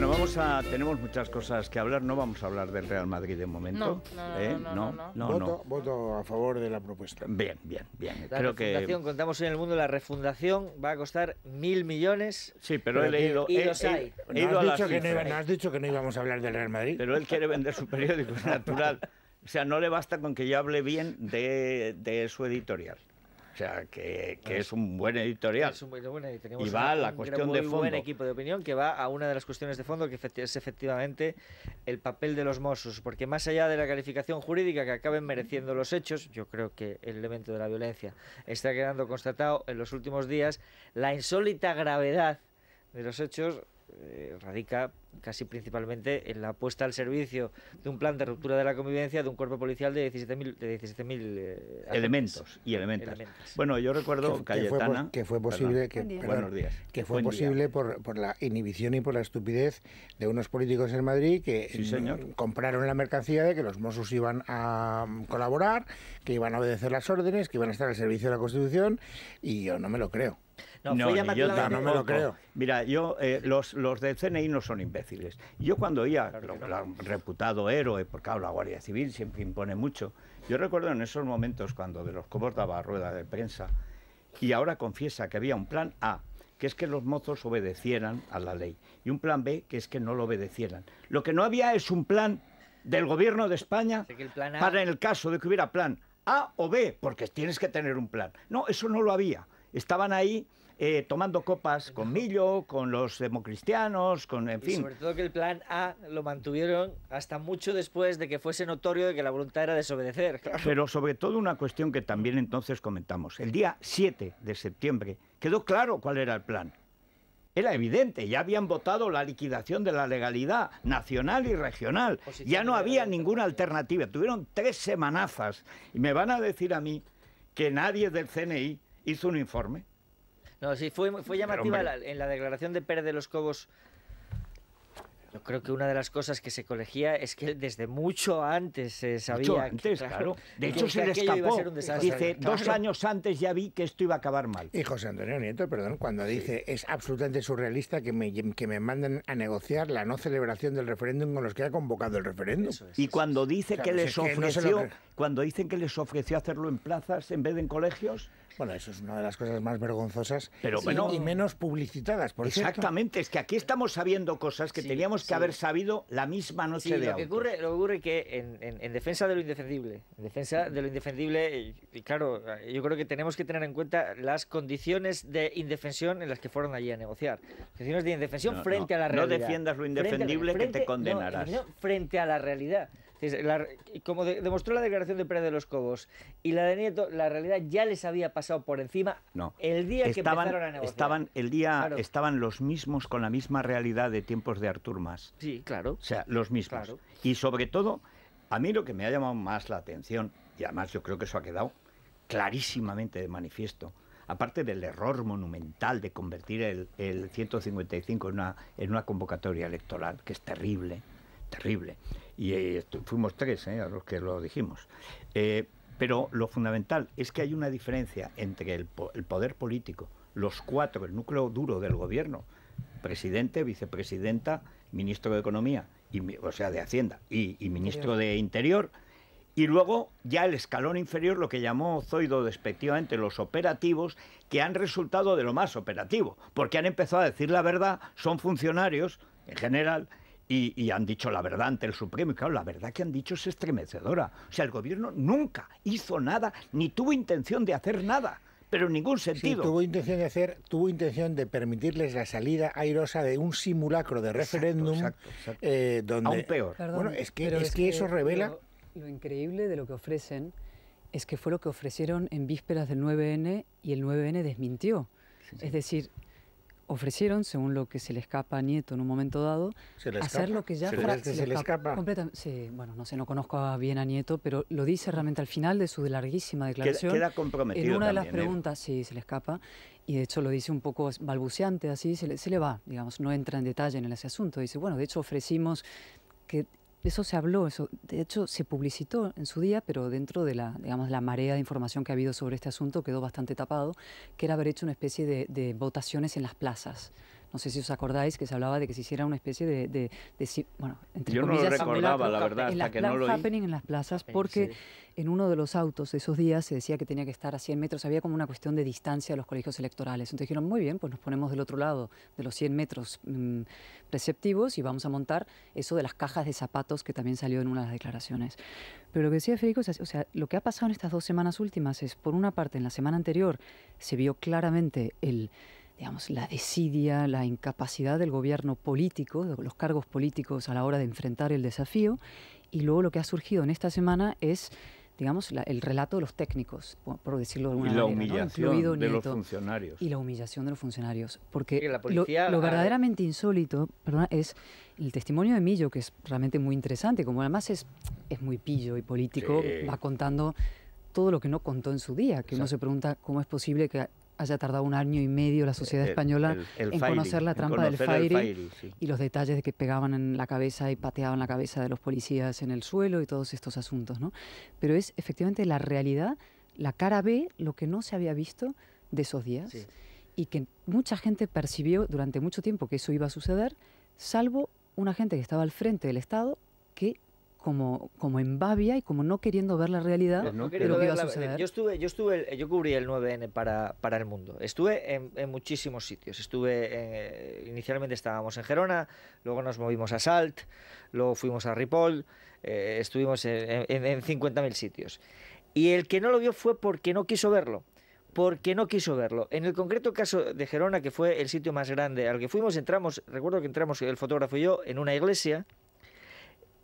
Bueno, vamos a tenemos muchas cosas que hablar. No vamos a hablar del Real Madrid de momento. no, no, voto, a favor de la propuesta. Bien, bien, bien. La refundación, contamos en el mundo la refundación va a costar mil millones. Sí, pero, he leído. Y dicho que no, has dicho que no íbamos a hablar del Real Madrid. Pero él quiere vender su periódico, es natural. O sea, no le basta con que yo hable bien de, de su editorial. O sea, que, pues es un buen editorial. Es un buen, Y va a la cuestión de fondo. buen equipo de opinión que va a una de las cuestiones de fondo que es efectivamente el papel de los Mossos, porque más allá de la calificación jurídica que acaben mereciendo los hechos, yo creo que el elemento de la violencia está quedando constatado en los últimos días, la insólita gravedad de los hechos eh, radica casi principalmente en la puesta al servicio de un plan de ruptura de la convivencia de un cuerpo policial de 17.000 de eh, elementos y elementos. Bueno, yo recuerdo que, fue, posible que, fue Que fue posible por, por, la inhibición y por la estupidez de unos políticos en Madrid que mm, compraron la mercancía de que los Mossos iban a mm, colaborar, que iban a obedecer las órdenes, que iban a estar al servicio de la Constitución y yo no me lo creo. No, no, yo no, lo creo. Mira, yo, eh, los, los del CNI no son imbéciles. Yo cuando oía claro reputado héroe, porque la Guardia Civil siempre impone mucho, yo recuerdo en esos momentos cuando de los Cobos daba rueda de prensa y ahora confiesa que había un plan A, que es que los mozos obedecieran a la ley, y un plan B, que es que no lo obedecieran. Lo que no había es un plan del gobierno de España para en el caso de que hubiera plan A o B, porque tienes que tener un plan. No, eso no lo había. Estaban ahí eh, tomando copas con Millo, con los democristianos, con, en fin. sobre todo que el plan A lo mantuvieron hasta mucho después de que fuese notorio de que la voluntad era desobedecer. Pero sobre todo una cuestión que también entonces comentamos. El día 7 de septiembre quedó claro cuál era el plan. Era evidente, ya habían votado la liquidación de la legalidad nacional y regional. Ya no había ninguna alternativa. Tuvieron tres semanazas. Y me van a decir a mí que nadie del CNI hizo un informe. No, sí, fue, fue llamativa en la declaración de Pérez de los Cobos. Yo creo que una de las cosas que se colegía es que desde mucho antes se sabía. claro. De hecho, se le escapó. Dice, dos años antes ya vi que esto iba a acabar mal. Y José Antonio Nieto, perdón, cuando dice, es absolutamente surrealista que me, que me manden a negociar la no celebración del referéndum con los que ha convocado el referéndum. y cuando dice que pues les ofreció, cuando dicen que les ofreció hacerlo en plazas en vez de en colegios, bueno, eso es una de las cosas más vergonzosas Pero, bueno, y, menos publicitadas. Por exactamente, es que aquí estamos sabiendo cosas que teníamos que haber sabido la misma noche de lo que ocurre Lo que ocurre es que en, defensa de lo indefendible, en defensa de lo indefendible, y, claro, yo creo que tenemos que tener en cuenta las condiciones de indefensión en las que fueron allí a negociar. Condiciones de indefensión frente a la realidad. No defiendas lo indefendible que te condenarás. frente a la realidad como demostró la declaración de Pérez de los Cobos y la de Nieto, la realidad ya les había pasado por encima no. el día que empezaron a Estaban, el día, estaban los mismos con la misma realidad de tiempos de Artur Mas. Sí, claro. O sea, los mismos. Y sobre todo, a mí lo que me ha llamado más la atención, y además yo creo que eso ha quedado clarísimamente de manifiesto, aparte del error monumental de convertir el, 155 en una, en una convocatoria electoral, que es terrible, terrible. Y eh, fuimos tres eh, a los que lo dijimos. Eh, pero lo fundamental es que hay una diferencia entre el, poder político, los cuatro, el núcleo duro del gobierno, presidente, vicepresidenta, ministro de Economía, y, o sea, de Hacienda, y ministro de Interior, y luego ya el escalón inferior, lo que llamó Zoido despectivamente los operativos, que han resultado de lo más operativo, porque han empezado a decir la verdad, son funcionarios en general, y, han dicho la verdad ante el Supremo. Y claro, la verdad que han dicho es estremecedora. O sea, el gobierno nunca hizo nada, ni tuvo intención de hacer nada. Pero en ningún sentido. Sí, tuvo intención de hacer, tuvo intención de permitirles la salida airosa de un simulacro de referéndum eh, Aún peor. bueno, es que, es, que, eso revela. Lo, increíble de lo que ofrecen es que fue lo que ofrecieron en vísperas del 9N y el 9N desmintió. Es decir, ofrecieron, según lo que se le escapa a Nieto en un momento dado, hacer lo que ya... Se, se, le escapa. completamente. Sí, bueno, no sé, no conozco bien a Nieto, pero lo dice realmente al final de su larguísima declaración. Que queda comprometido En una de las ¿eh? preguntas, sí, se le escapa, y de hecho lo dice un poco balbuceante, así, se le, se le va, digamos, no entra en detalle en ese asunto. Dice, bueno, de hecho ofrecimos que eso se habló, eso de hecho se publicitó en su día, pero dentro de la, marea de información que ha habido sobre este asunto quedó bastante tapado, que era haber hecho una especie de votaciones en las plazas no sé si os acordáis, que se hablaba de que se hiciera una especie de... bueno, entre Yo no lo recordaba, la verdad, hasta que no lo en las plazas, porque en uno de los autos esos días se decía que tenía que estar a 100 metros, había como una cuestión de distancia a los colegios electorales. Entonces dijeron, muy bien, pues nos ponemos del otro lado de los 100 metros mm, receptivos y vamos a montar eso de las cajas de zapatos que también salió en una de las declaraciones. Pero lo que decía Federico, o sea, lo que ha pasado en estas dos semanas últimas es, por una parte, en la semana anterior se vio claramente el digamos, la desidia, la incapacidad del gobierno político, los cargos políticos a la hora de enfrentar el desafío. Y luego lo que ha surgido en esta semana es digamos, el relato de los técnicos, por, decirlo de alguna y la manera. humillación de los funcionarios. Y la humillación de los funcionarios. Porque lo, verdaderamente insólito es el testimonio de Millo, que es realmente muy interesante, como además es, es muy pillo y político, va contando todo lo que no contó en su día, que uno se pregunta cómo es posible que haya tardado un año y medio la sociedad eh, española en conocer la trampa del Fairy, y los detalles de que pegaban en la cabeza y pateaban la cabeza de los policías en el suelo y todos estos asuntos, ¿no? Pero es efectivamente la realidad, la cara B, lo que no se había visto de esos días y que mucha gente percibió durante mucho tiempo que eso iba a suceder, salvo una gente que estaba al frente del Estado como, como en babia y como no queriendo ver la realidad lo que iba a suceder. yo estuve, yo estuve, yo cubrí el 9N para, para el mundo. Estuve en, muchísimos sitios. Estuve, eh, inicialmente estábamos en Gerona, luego nos movimos a Salt, luego fuimos a Ripoll, eh, estuvimos en, en 50.000 sitios. Y el que no lo vio fue porque no quiso verlo porque no quiso verlo. En el concreto caso de Gerona, que fue el sitio más grande al que fuimos, entramos, recuerdo que entramos el fotógrafo y yo en una iglesia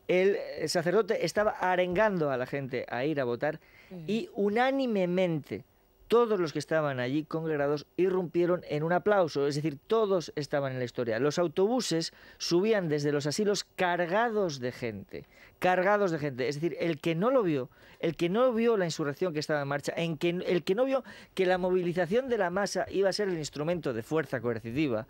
el sacerdote estaba arengando a la gente a ir a votar y mm. unánimemente todos los que estaban allí congregados irrumpieron en un aplauso, es decir, todos estaban en la historia. Los autobuses subían desde los asilos cargados de gente, cargados de gente, es decir, el que no lo vio, el que no vio la insurrección que estaba en marcha, en que, el que no vio que la movilización de la masa iba a ser el instrumento de fuerza coercitiva,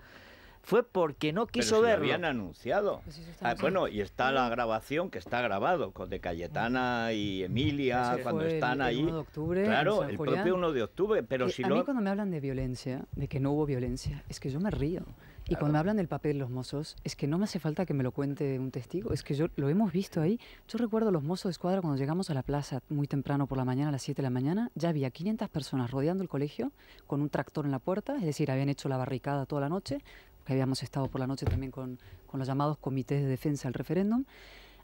fue porque no quiso Pero habían anunciado. Pues ah, bueno, y está la grabación que está grabado con de Cayetana y Emilia cuando están ahí. El, 1 de octubre. Claro, el propio 1 de octubre. Pero si a mí cuando me hablan de violencia, de que no hubo violencia, es que yo me río. Y cuando me hablan del papel de los mozos, es que no me hace falta que me lo cuente un testigo, es que yo lo hemos visto ahí. Yo recuerdo los mozos de escuadra cuando llegamos a la plaza muy temprano por la mañana, a las 7 de la mañana, ya había 500 personas rodeando el colegio con un tractor en la puerta, es decir, habían hecho la barricada toda la noche, que habíamos estado por la noche también con, los llamados comités de defensa del referéndum,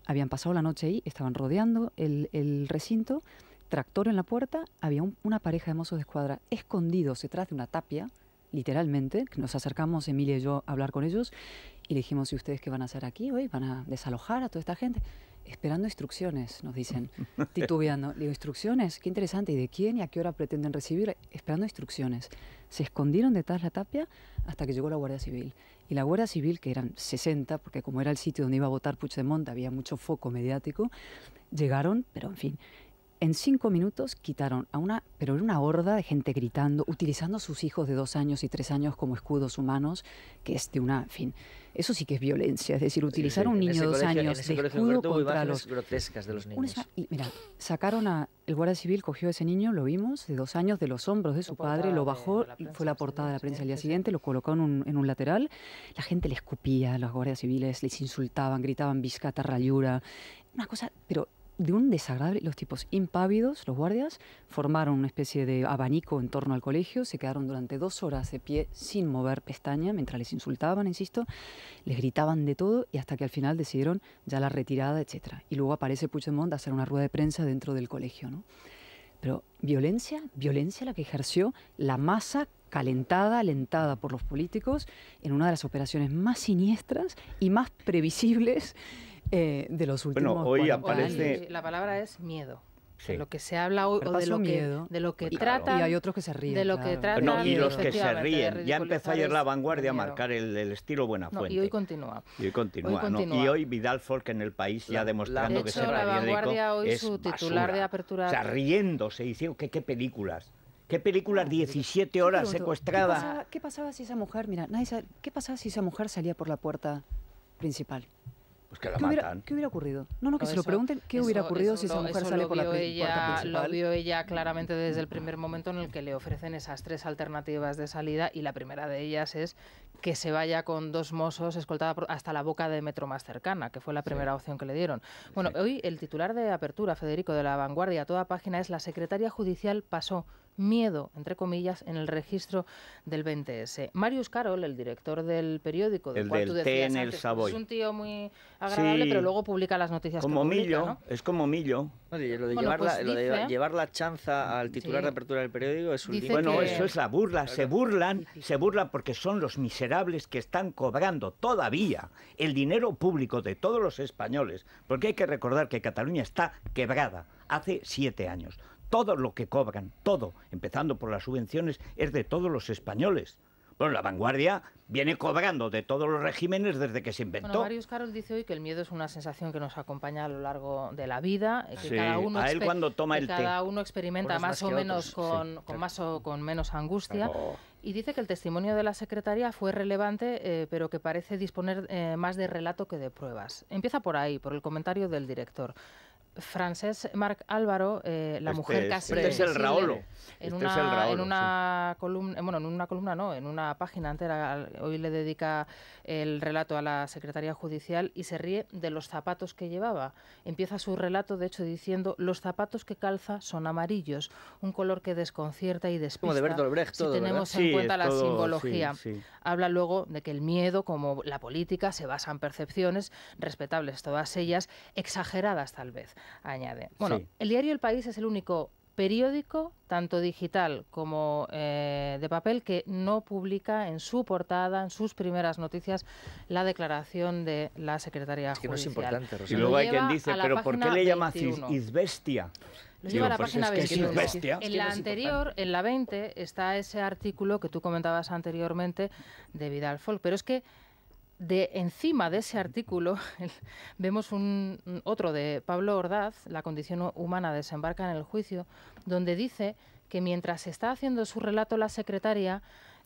habían pasado la noche ahí, estaban rodeando el, recinto, tractor en la puerta, había una pareja de mozos de escuadra escondidos detrás de una tapia, literalmente, nos acercamos Emilia y yo a hablar con ellos y dijimos, ¿y ustedes qué van a hacer aquí hoy? ¿Van a desalojar a toda esta gente? esperando instrucciones, nos dicen, titubeando. Digo, ¿instrucciones? Qué interesante. ¿Y de quién y a qué hora pretenden recibir? Esperando instrucciones. Se escondieron detrás de la tapia hasta que llegó la Guardia Civil. Y la Guardia Civil, que eran 60, porque como era el sitio donde iba a votar Puigdemont, había mucho foco mediático, llegaron, pero en fin, en cinco minutos quitaron a una, pero era una horda de gente gritando, utilizando a sus hijos de dos años y tres años como escudos humanos, que es de una, en fin, eso sí que es violencia, es decir, utilizar a un niño de dos años de escudo contra los grotescas de los niños. y mira, sacaron a el guardia civil cogió a ese niño, lo vimos, de dos años, de los hombros de su padre, lo bajó, fue la portada de la prensa al día siguiente, lo colocó en un, lateral, la gente le escupía, a los guardias civiles les insultaban, gritaban viscata, rayura, una cosa, pero de un desagradable. Los tipos impávidos, los guardias, formaron una especie de abanico en torno al colegio, se quedaron durante dos horas de pie sin mover pestaña, mientras les insultaban, insisto, les gritaban de todo y hasta que al final decidieron ya la retirada, etc. Y luego aparece Puigdemont a hacer una rueda de prensa dentro del colegio. ¿no? Pero violencia, violencia la que ejerció la masa calentada, alentada por los políticos en una de las operaciones más siniestras y más previsibles eh, de los últimos bueno, hoy aparece... La palabra es miedo. lo que se habla hoy, de lo, que, de lo que Y hay otros que se ríen. De lo que trata y los que se ríen. Ya empezó ayer la vanguardia a marcar el, estilo Buenafuente. No, y hoy continúa. Y hoy continúa. Y hoy Vidal Folk en el país ya demostrando que se la vanguardia hoy es su titular de apertura. O sea, riéndose. Diciendo que qué películas. ¿Qué películas 17 horas secuestrada? ¿qué pasaba, si esa mujer, mira, ¿qué pasaba si esa mujer salía por la puerta principal? Pues ¿Qué hubiera, ocurrido? No, no, que se lo pregunten. ¿Qué hubiera ocurrido si esa mujer sale por la ella, Lo vio ella claramente desde el primer momento en el que le ofrecen esas tres alternativas de salida y la primera de ellas es que se vaya con dos mozos escoltada hasta la boca de metro más cercana, que fue la primera opción que le dieron. Bueno, hoy el titular de apertura, Federico de la Vanguardia, a toda página es la secretaria judicial pasó miedo, entre comillas, en el registro del 20S. Marius Carol, el director del periódico, del el cual en pues, es un tío muy agradable, pero luego publica las noticias como Millo, Es como Millo. lo, de pues llevar la, chanza al titular de apertura del periódico es un Bueno, eso es la burla. Se burlan, se burlan porque son los miserables que están cobrando todavía el dinero público de todos los españoles. Porque hay que recordar que Cataluña está quebrada hace siete años todo lo que cobran, todo, empezando por las subvenciones, es de todos los españoles. Bueno, la vanguardia viene cobrando de todos los regímenes desde que se inventó. Bueno, Marius Carol dice hoy que el miedo es una sensación que nos acompaña a lo largo de la vida. Eh, sí, cada uno a él cuando toma el Cada uno experimenta más, o menos con, más o con menos angustia. Y dice que el testimonio de la secretaria fue relevante, eh, pero que parece disponer eh, más de relato que de pruebas. Empieza por ahí, por el comentario del director francés Marc Álvaro, eh, la este mujer casi este es el Raolo. En este una, en una columna, eh, bueno, en una columna no, en una página entera, hoy le dedica el relato a la Secretaría Judicial y se ríe de los zapatos que llevaba. Empieza su relato, de hecho, diciendo, los zapatos que calza son amarillos, un color que desconcierta y despista, como de Brecht, si tenemos en cuenta la simbología. Habla luego de que el miedo, como la política, se basa en percepciones, respetables todas ellas, exageradas tal vez añade. Bueno, el diario El País es el único periódico, tanto digital como eh, de papel, que no publica en su portada, en sus primeras noticias, la declaración de la Secretaría es que Judicial. Y luego hay quien dice, pero ¿por qué le llamas izbestia? Lo lleva la página en la anterior, en la 20, está ese artículo que tú comentabas anteriormente de Vidal Folk. Pero es que de encima de ese artículo vemos un, otro de Pablo Ordaz, La condición humana desembarca en el juicio, donde dice que mientras está haciendo su relato la secretaria,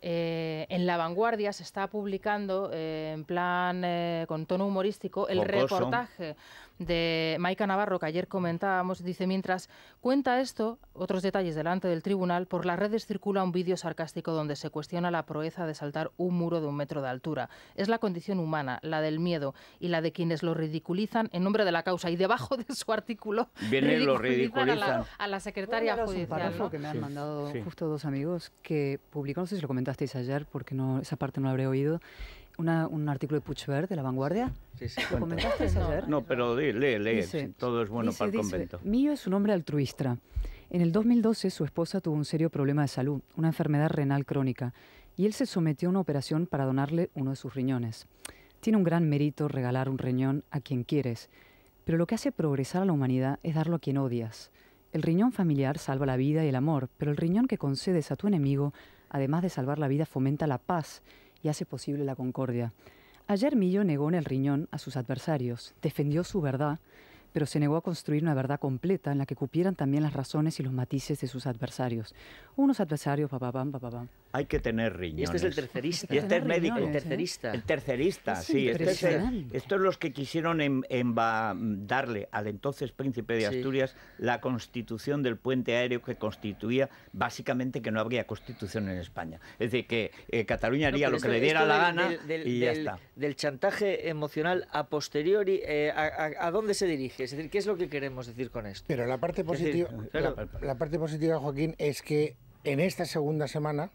eh, en La Vanguardia se está publicando eh, en plan eh, con tono humorístico el reportaje de Maika Navarro que ayer comentábamos. Dice, mientras cuenta esto, otros detalles delante del tribunal, por las redes circula un vídeo sarcástico donde se cuestiona la proeza de saltar un muro de un metro de altura. Es la condición humana, la del miedo y la de quienes lo ridiculizan en nombre de la causa. Y debajo de su artículo viene lo ridiculizan a la, secretaria judicial. ¿no? que me han mandado justo dos amigos que publicó, no sé si lo comentaste ayer porque no, esa parte no la habré oído. un artículo de Puchverd, de La Vanguardia. Sí, sí, ¿Lo comentaste ayer? No, pero lee, lee, todo es bueno para el dice, convento. Mío es un hombre altruista. En el 2012 su esposa tuvo un serio problema de salud, una enfermedad renal crónica, y él se sometió a una operación para donarle uno de sus riñones. Tiene un gran mérito regalar un riñón a quien quieres, pero lo que hace progresar a la humanidad es darlo a quien odias. El riñón familiar salva la vida y el amor, pero el riñón que concedes a tu enemigo además de salvar la vida, fomenta la paz y hace posible la concordia. Ayer Millo negó en el riñón a sus adversarios, defendió su verdad, pero se negó a construir una verdad completa en la que cupieran también las razones y los matices de sus adversarios. Unos adversarios, hay que tener riñones. Y este es el tercerista. Y este es médico. ¿eh? El tercerista. El tercerista, sí. Este es los que quisieron en, em, darle al entonces príncipe de Asturias la constitución del puente aéreo que constituía básicamente que no habría constitución en España. Es decir, que eh, Cataluña haría lo que le diera la gana y ya está. Del chantaje emocional a posteriori, eh, a, dónde se dirige? Es decir, ¿qué es lo que queremos decir con esto? Pero la parte positiva, la parte positiva, Joaquín, es que en esta segunda semana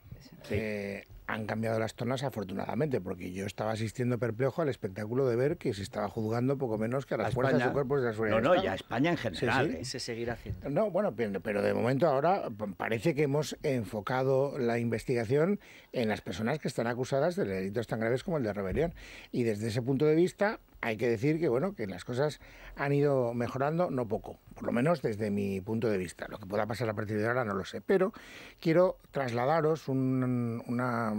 eh, han cambiado las tornas afortunadamente, porque yo estaba asistiendo perplejo al espectáculo de ver que se estaba juzgando poco menos que a las fuerzas España. de la seguridad. No, no, y a España en general. ¿eh? Se seguirá haciendo. No, bueno, pero de momento ahora parece que hemos enfocado la investigación en las personas que están acusadas de delitos tan graves como el de rebelión. Y desde ese punto de vista, hay que decir que bueno que las cosas han ido mejorando no poco, por lo menos desde mi punto de vista. Lo que pueda pasar a partir de ahora no lo sé, pero quiero trasladaros un una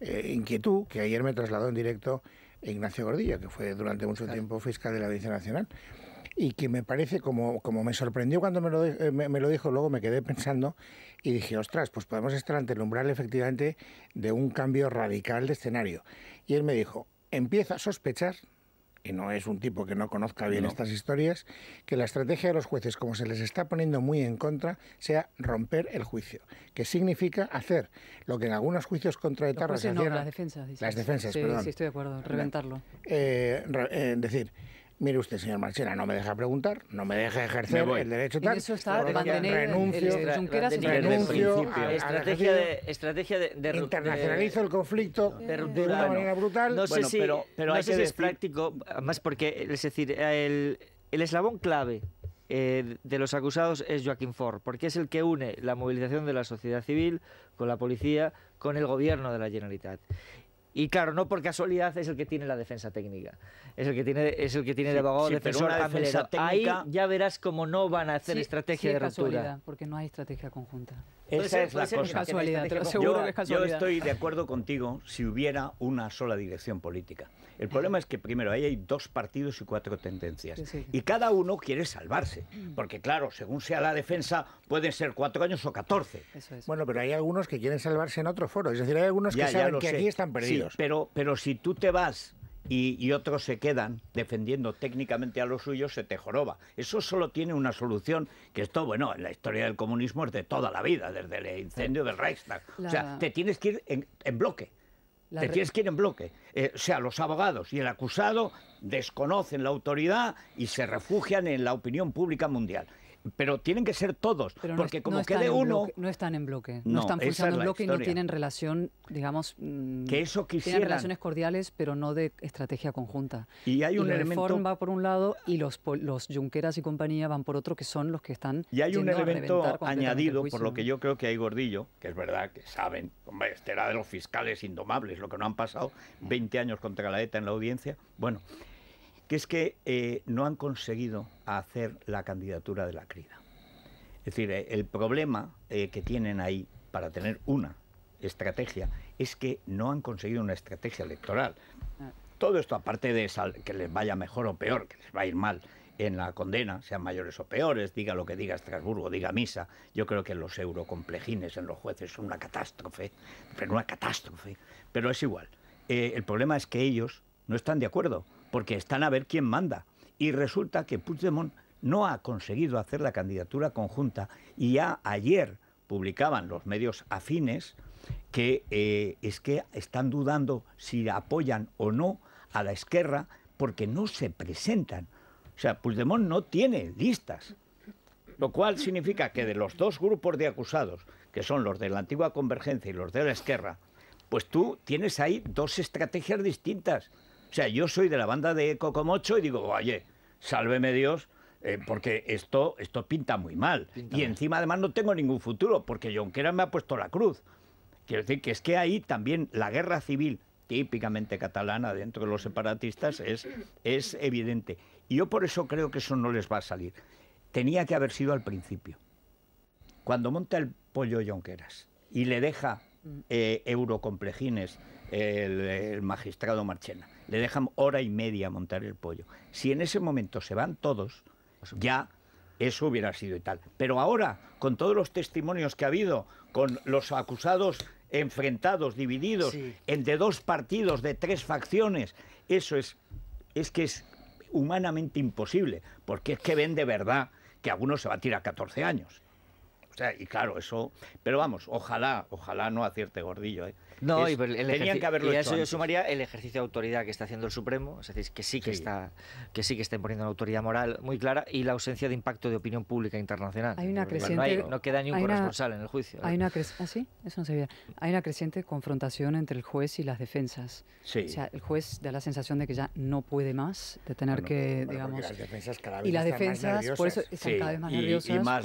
eh, inquietud que ayer me trasladó en directo Ignacio Gordillo, que fue durante mucho tiempo fiscal de la Audiencia Nacional, y que me parece, como, como me sorprendió cuando me lo, eh, me lo, dijo, luego me quedé pensando y dije, ostras, pues podemos estar ante el umbral efectivamente de un cambio radical de escenario. Y él me dijo, empieza a sospechar y no es un tipo que no conozca bien estas historias, que la estrategia de los jueces, como se les está poniendo muy en contra, sea romper el juicio, que significa hacer lo que en algunos juicios contra etarras no, las defensas, Las defensas, sí, Sí, estoy de acuerdo, reventarlo. Eh, eh, decir, mire usted, señor Marchena, no me deja preguntar, no me deja ejercer el derecho tal. eso está, renuncio, renuncio estrategia, de, estrategia de, internacionalizo el conflicto eh. de, una manera brutal. No sé si, pero, es práctico, más porque, es decir, el, el eslabón clave eh, de los acusados es Joaquín Ford, porque es el que une la movilización de la sociedad civil con la policía, con el gobierno de la Generalitat. Y claro, no por casualidad es el que tiene la defensa técnica. Es el que tiene, es el que tiene de abogado defensor Ahí ya verás cómo no van a hacer estrategia de ruptura. Porque no hay estrategia conjunta. Esa es la cosa. Casualidad, yo, estoy de acuerdo contigo si hubiera una sola dirección política. El problema es que primero ahí hay dos partidos y cuatro tendencias. Y cada uno quiere salvarse. Mm. Porque claro, según sea la defensa, pueden ser cuatro años o catorce. Bueno, pero hay algunos que quieren salvarse en otro foro. Es decir, hay algunos que saben que aquí están perdidos. pero, pero si tú te vas y, otros se quedan defendiendo técnicamente a los suyos, se te joroba. Eso solo tiene una solución, que esto, bueno, en la historia del comunismo es de toda la vida, desde el incendio del Reichstag. O sea, te tienes que ir en, bloque. Te tienes que ir en bloque. Eh, o sea, los abogados y el acusado desconocen la autoridad y se refugian en la opinión pública mundial pero tienen que ser todos, porque como quede uno... no están en bloque, no, están en bloque y no tienen relación, digamos... Mm, que eso Tienen relaciones cordiales, pero no de estrategia conjunta. Y hay un elemento... va por un lado y los, los y compañía van por otro, que son los que están... Y hay un elemento añadido, por lo que yo creo que hay Gordillo, que es verdad que saben, hombre, este era de los fiscales indomables, lo que no han pasado 20 años contra la ETA en la audiencia. Bueno, que es que eh, no han conseguido hacer la candidatura de la crida. Es decir, eh, el problema eh, que tienen ahí para tener una estrategia es que no han conseguido una estrategia electoral. Todo esto, aparte de que les vaya mejor o peor, que les va a ir mal en la condena, sean mayores o peores, diga lo que diga Estrasburgo, diga misa, yo creo que los eurocomplejines, en los jueces, son una catástrofe, pero una catástrofe, pero es igual. el problema es que ellos no están de acuerdo porque están a ver quién manda. Y resulta que Puigdemont no ha conseguido hacer la candidatura conjunta y ya ayer publicaban los medios afines que eh, es que están dudando si apoyan o no a la esquerra porque no se presentan. O sea, Puigdemont no tiene listas, lo cual significa que de los dos grupos de acusados, que son los de la antigua convergencia y los de la esquerra, pues tú tienes ahí dos estrategias distintas o sea, yo soy de la banda de ECO comocho y digo, oye, sálveme Dios, eh, porque esto, esto pinta muy mal. y encima además no tengo ningún futuro, porque Jonquera me ha puesto la cruz. Quiero decir que es que ahí también la guerra civil, típicamente catalana dentro de los separatistas, es, es evidente. Y yo por eso creo que eso no les va a salir. Tenía que haber sido al principio. Cuando monta el pollo Jonqueras y le deja mm. eh, eurocomplejines el magistrado Marchena le dejan hora y media montar el pollo. Si en ese momento se van todos, ya eso hubiera sido y tal. Pero ahora, con todos los testimonios que ha habido, con los acusados enfrentados, divididos, entre dos partidos, de tres facciones, eso es, es que es humanamente imposible, porque es que ven de verdad que algunos se va a tirar 14 años. O sea, y claro, eso. Pero vamos, ojalá, ojalá no acierte gordillo, ¿eh? No, y el eso yo sumaría el ejercicio de autoridad que está haciendo el Supremo, es decir, que sí que, Está, que sí que imponiendo una autoridad moral muy clara y la ausencia de impacto de opinión pública internacional. Hay una creciente, no, queda ni un corresponsal en el juicio. ¿eh? Hay una creciente, ah, sí? Eso no Hay una creciente confrontación entre el juez y las defensas. O sea, el juez da la sensación de que ya no puede más, de tener que, digamos... y las defensas, por eso están cada vez más nerviosas. Y, más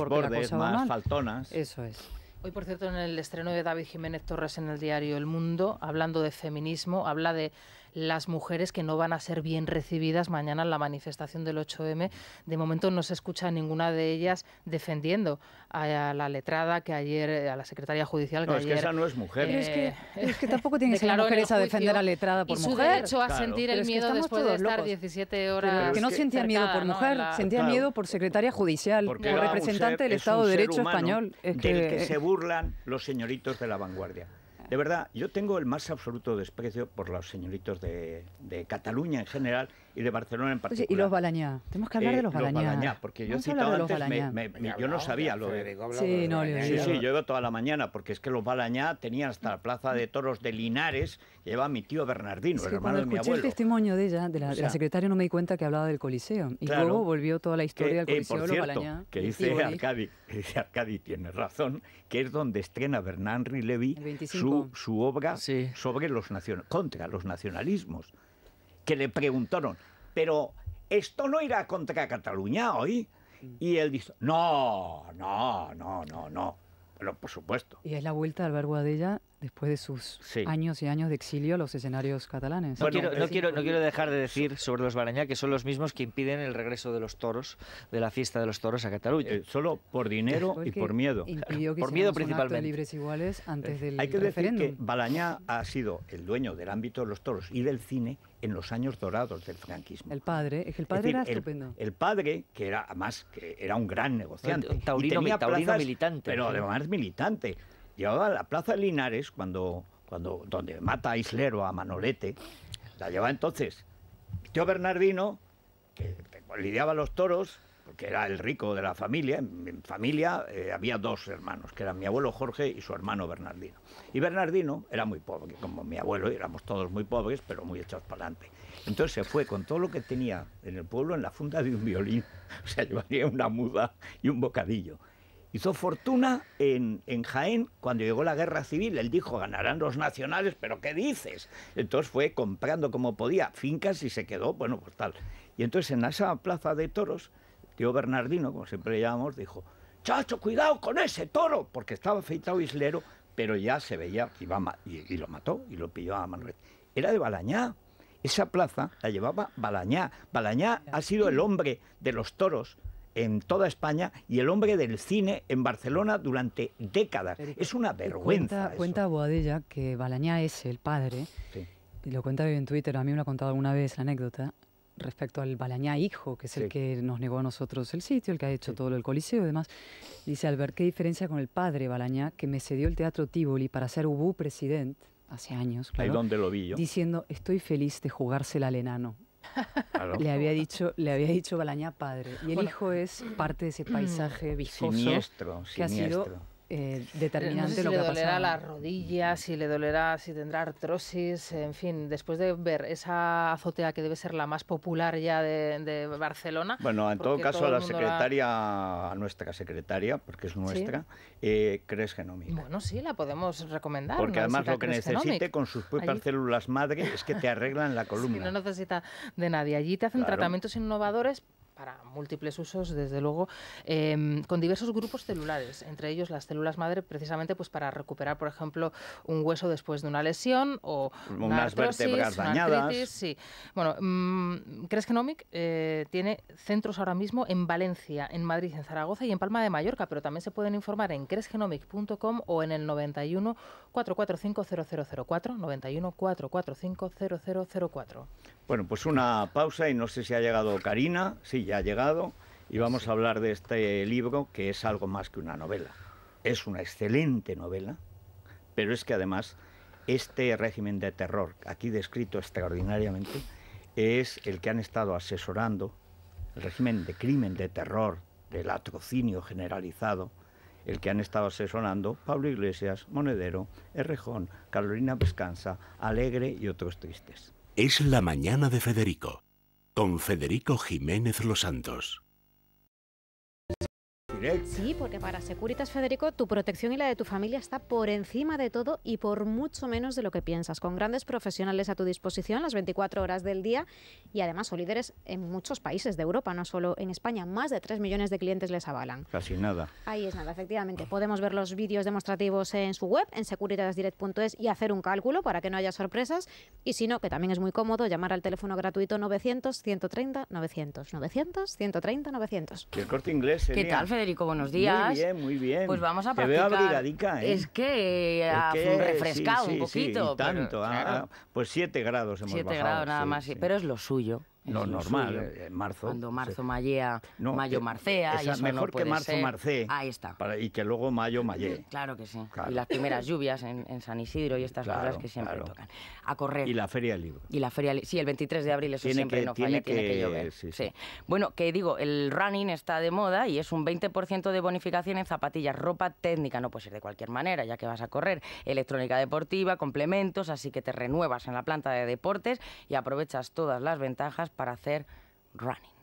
más faltonas. Eso es. Hoy, por cierto, en el estreno de David Jiménez Torres en el diario El Mundo, hablando de feminismo, habla de las mujeres que no van a ser bien recibidas mañana en la manifestación del 8M. De momento no se escucha a ninguna de ellas defendiendo a, la letrada que ayer, eh, a la secretaria judicial que no, es que esa no es mujer. Eh, es, que, tampoco tiene que ser mujer esa defender a letrada por y su derecho a sentir el miedo después de estar 17 horas. que no sentía miedo por mujer, sentía miedo por secretaria judicial, por representante del Estado de Derecho español. Es Del que se burlan los señoritos de la vanguardia. De verdad, yo tengo el más absoluto desprecio por los señoritos de, Cataluña en general y de Barcelona en particular. y los Balañá. Tenemos que hablar de los eh, Balañá. Los Balañá porque yo yo no sabía lo de... Sí, sí, yo iba toda la mañana, porque es que los Balañá tenían hasta la Plaza de Toros de Linares, lleva mi tío Bernardino, el hermano de mi abuelo. el testimonio de ella, de la, secretaria, no me di cuenta que hablaba del Coliseo. Y luego volvió toda la historia del eh, Coliseo, por los Balañá. que dice Arcadi, dice Arcadi, tiene razón, que es donde estrena Bernard Levy su, su obra sobre los contra los nacionalismos que le preguntaron, pero esto no irá contra Cataluña hoy. Y él dijo, no, no, no, no, no. Pero por supuesto. Y es la vuelta de ella... después de sus años y años de exilio a los escenarios catalanes. no, eh, quiero, no, quiero, no, quiero, dejar de decir sobre los Barañá que son los mismos que impiden el regreso de los toros, de la fiesta de los toros a Cataluña. Eh, solo por dinero y por miedo. Impidió que por miedo principalmente. libres iguales antes eh, del Hay que referéndum. decir que Balañá ha sido el dueño del ámbito de los toros y del cine en los años dorados del franquismo. El padre, es que el padre era estupendo. El padre, que era además que era un gran negociante. taurino, militante. Pero además militante. Llevaba la plaza Linares cuando, cuando, donde mata a Islero a Manolete. La llevaba entonces. Tío Bernardino, que lidiaba los toros, que era el rico de la familia, en mi familia eh, había dos hermanos, que eran mi abuelo Jorge y su hermano Bernardino. Y Bernardino era muy pobre, como mi abuelo, éramos todos muy pobres, pero muy echados para adelante. Entonces se fue con todo lo que tenía en el pueblo en la funda de un violín, o sea, llevaría una muda y un bocadillo. Hizo fortuna en, en, Jaén cuando llegó la guerra civil. Él dijo, ganarán los nacionales, pero ¿qué dices? Entonces fue comprando como podía fincas y se quedó, bueno, pues tal. Y entonces en esa plaza de toros tío Bernardino, como siempre le llamamos, dijo, chacho, cuidado con ese toro, porque estaba afeitado islero, pero ya se veía y, lo mató y lo pilló a Manuel. Era de Balañá. Esa plaza la llevaba Balañá. Balañá ha sido el hombre de los toros en toda España y el hombre del cine en Barcelona durante décadas. Es una vergüenza. Cuenta, cuenta Boadella que Balañá es el padre. Y lo cuenta yo en Twitter, a mí me lo ha contado alguna vez la anécdota, respecto al Balañá hijo, que es el que nos negó a nosotros el sitio, el que ha hecho todo el Coliseo y demás, dice Albert, ¿qué diferencia con el padre Balañá que me cedió el Teatro Tívoli para ser UBU presidente? Hace años, claro. Ahí donde lo vi Diciendo, estoy feliz de jugársela al enano. Le había dicho, le había dicho Balañá padre. Y el hijo es parte de ese paisaje viscoso siniestro, siniestro. que ha sido eh, determinante eh, no sé si le dolerá las rodillas, si le dolerá, si tendrá artrosis, en fin, después de ver esa azotea que debe ser la más popular ya de, Barcelona. Bueno, en todo caso, a la secretaria, a nuestra secretaria, porque es nuestra, eh, ¿Crees que Bueno, sí, la podemos recomendar. Porque además lo que necesite con sus propias células madre es que te arreglan la columna. Sí, no necesita de nadie. Allí te hacen tratamientos innovadores para múltiples usos, desde luego, em, con diversos grupos celulares, entre ellos las células madre, precisamente pues para recuperar, por ejemplo, un hueso después de una lesión o unas vértebras dañadas. sí. Bueno, mmm, tiene centros ahora mismo en Valencia, en Madrid, en Zaragoza y en Palma de Mallorca, pero también se pueden informar en cresgenomic.com o en el 91 445 0004, 91 445 0004. Bueno, pues una pausa y no sé si ha llegado Karina. Sí, ya ha llegado y vamos a hablar de este libro que es algo más que una novela. Es una excelente novela, pero es que además este régimen de terror, aquí descrito extraordinariamente, es el que han estado asesorando, el régimen de crimen de terror, del latrocinio generalizado, el que han estado asesorando Pablo Iglesias, Monedero, Errejón, Carolina Pescanza, Alegre y otros tristes. Es la mañana de Federico con Federico Jiménez Los Santos. Sí, porque para Securitas, Federico, tu protección y la de tu familia está por encima de todo y por mucho menos de lo que piensas, con grandes profesionales a tu disposición las 24 horas del día y además son líderes en muchos países de Europa, no solo en España. Más de 3 millones de clientes les avalan. Casi nada. Ahí es nada, efectivamente. Podemos ver los vídeos demostrativos en su web, en securitasdirect.es y hacer un cálculo para que no haya sorpresas. Y si no, que también es muy cómodo llamar al teléfono gratuito 900 130 900. 900 130 900. el corte inglés sería? ¿Qué tal, Federico? Federico, buenos días. Muy bien, muy bien. Pues vamos a Te veo abrigadica, ¿eh? Es que ha ah, refrescado sí, sí, un poquito. Sí, y tanto, ah, ah pues 7 grados hemos 7 grados nada más, pero es lo suyo no normal, eh, en marzo. Cuando marzo mayo eh, marcea. mejor que marzo ser. Ahí está. y que luego mayo mallé. Claro que sí. Y las primeras lluvias en, San Isidro y estas cosas que siempre tocan. A correr. Y la Feria del Libro. Y la Feria Sí, el 23 de abril, eso siempre no tiene que, llover. sí. Bueno, que digo, el running está de moda y es un 20% de bonificación en zapatillas, ropa técnica, no puede ser de cualquier manera, ya que vas a correr, electrónica deportiva, complementos, así que te renuevas en la planta de deportes y aprovechas todas las ventajas para hacer running.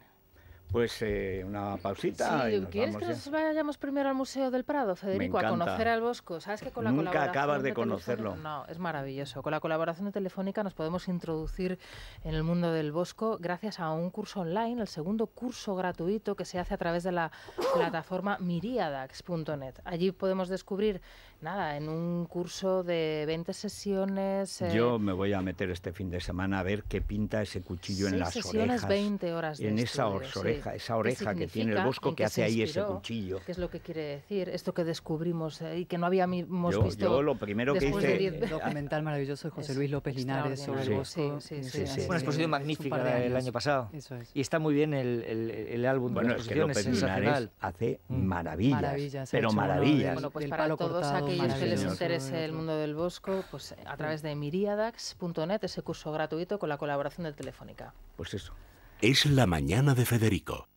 Pues eh, una pausita. ¿Quieres que nos vayamos primero al Museo del Prado, Federico, a conocer al Bosco? ¿Sabes que con la Nunca acabas de, conocerlo. No, es maravilloso. Con la colaboración de Telefónica nos podemos introducir en el mundo del Bosco gracias a un curso online, el segundo curso gratuito que se hace a través de la plataforma miriadax.net. Allí podemos descubrir nada, en un curso de 20 sesiones. Eh, yo me voy a meter este fin de semana a ver qué pinta ese cuchillo en las sesiones, 20 horas de en esa oreja, esa oreja que tiene el bosco que hace ahí ese cuchillo. ¿Qué es lo que quiere decir? Esto que descubrimos eh, y que no habíamos yo, visto. Yo lo primero que hice. El documental maravilloso de José Luis López Linares sobre el bosco. Sí, sí, sí. Una exposición magnífica del el año pasado. Eso es. Y está muy bien el, el, álbum de la es, que López Linares hace mm. maravillas, pero maravillas. Bueno, pues para todos aquellos que les interese el mundo del bosco, pues eh, a través de miriadax.net, ese curso gratuito con la colaboración de Telefónica. Pues eso. Es la mañana de Federico,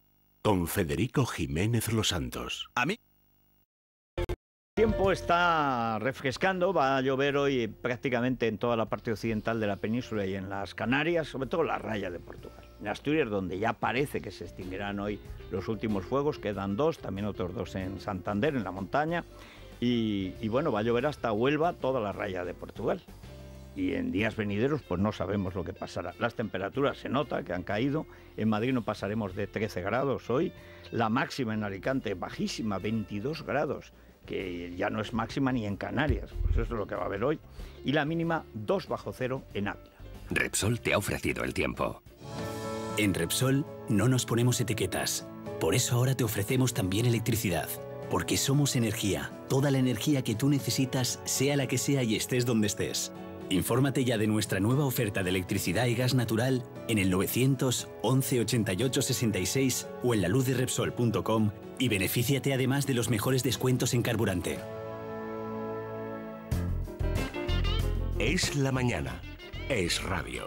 con Federico Jiménez Los Santos. A mí. El tiempo está refrescando, va a llover hoy prácticamente en toda la parte occidental de la península y en las Canarias, sobre todo la raya de Portugal. En Asturias, donde ya parece que se extinguirán hoy los últimos fuegos, quedan dos, también otros dos en Santander, en la montaña, y, bueno, va a llover hasta Huelva toda la raya de Portugal. Y en días venideros pues no sabemos lo que pasará. Las temperaturas se nota que han caído. En Madrid no pasaremos de 13 grados hoy. La máxima en Alicante bajísima, 22 grados, que ya no es máxima ni en Canarias. Pues eso es lo que va a haber hoy. Y la mínima 2 bajo cero en Ávila. Repsol te ha ofrecido el tiempo. En Repsol no nos ponemos etiquetas. Por eso ahora te ofrecemos también electricidad porque somos energía, toda la energía que tú necesitas, sea la que sea y estés donde estés. Infórmate ya de nuestra nueva oferta de electricidad y gas natural en el 900 88 66 o en la luz de y benefíciate además de los mejores descuentos en carburante. Es la mañana. Es radio.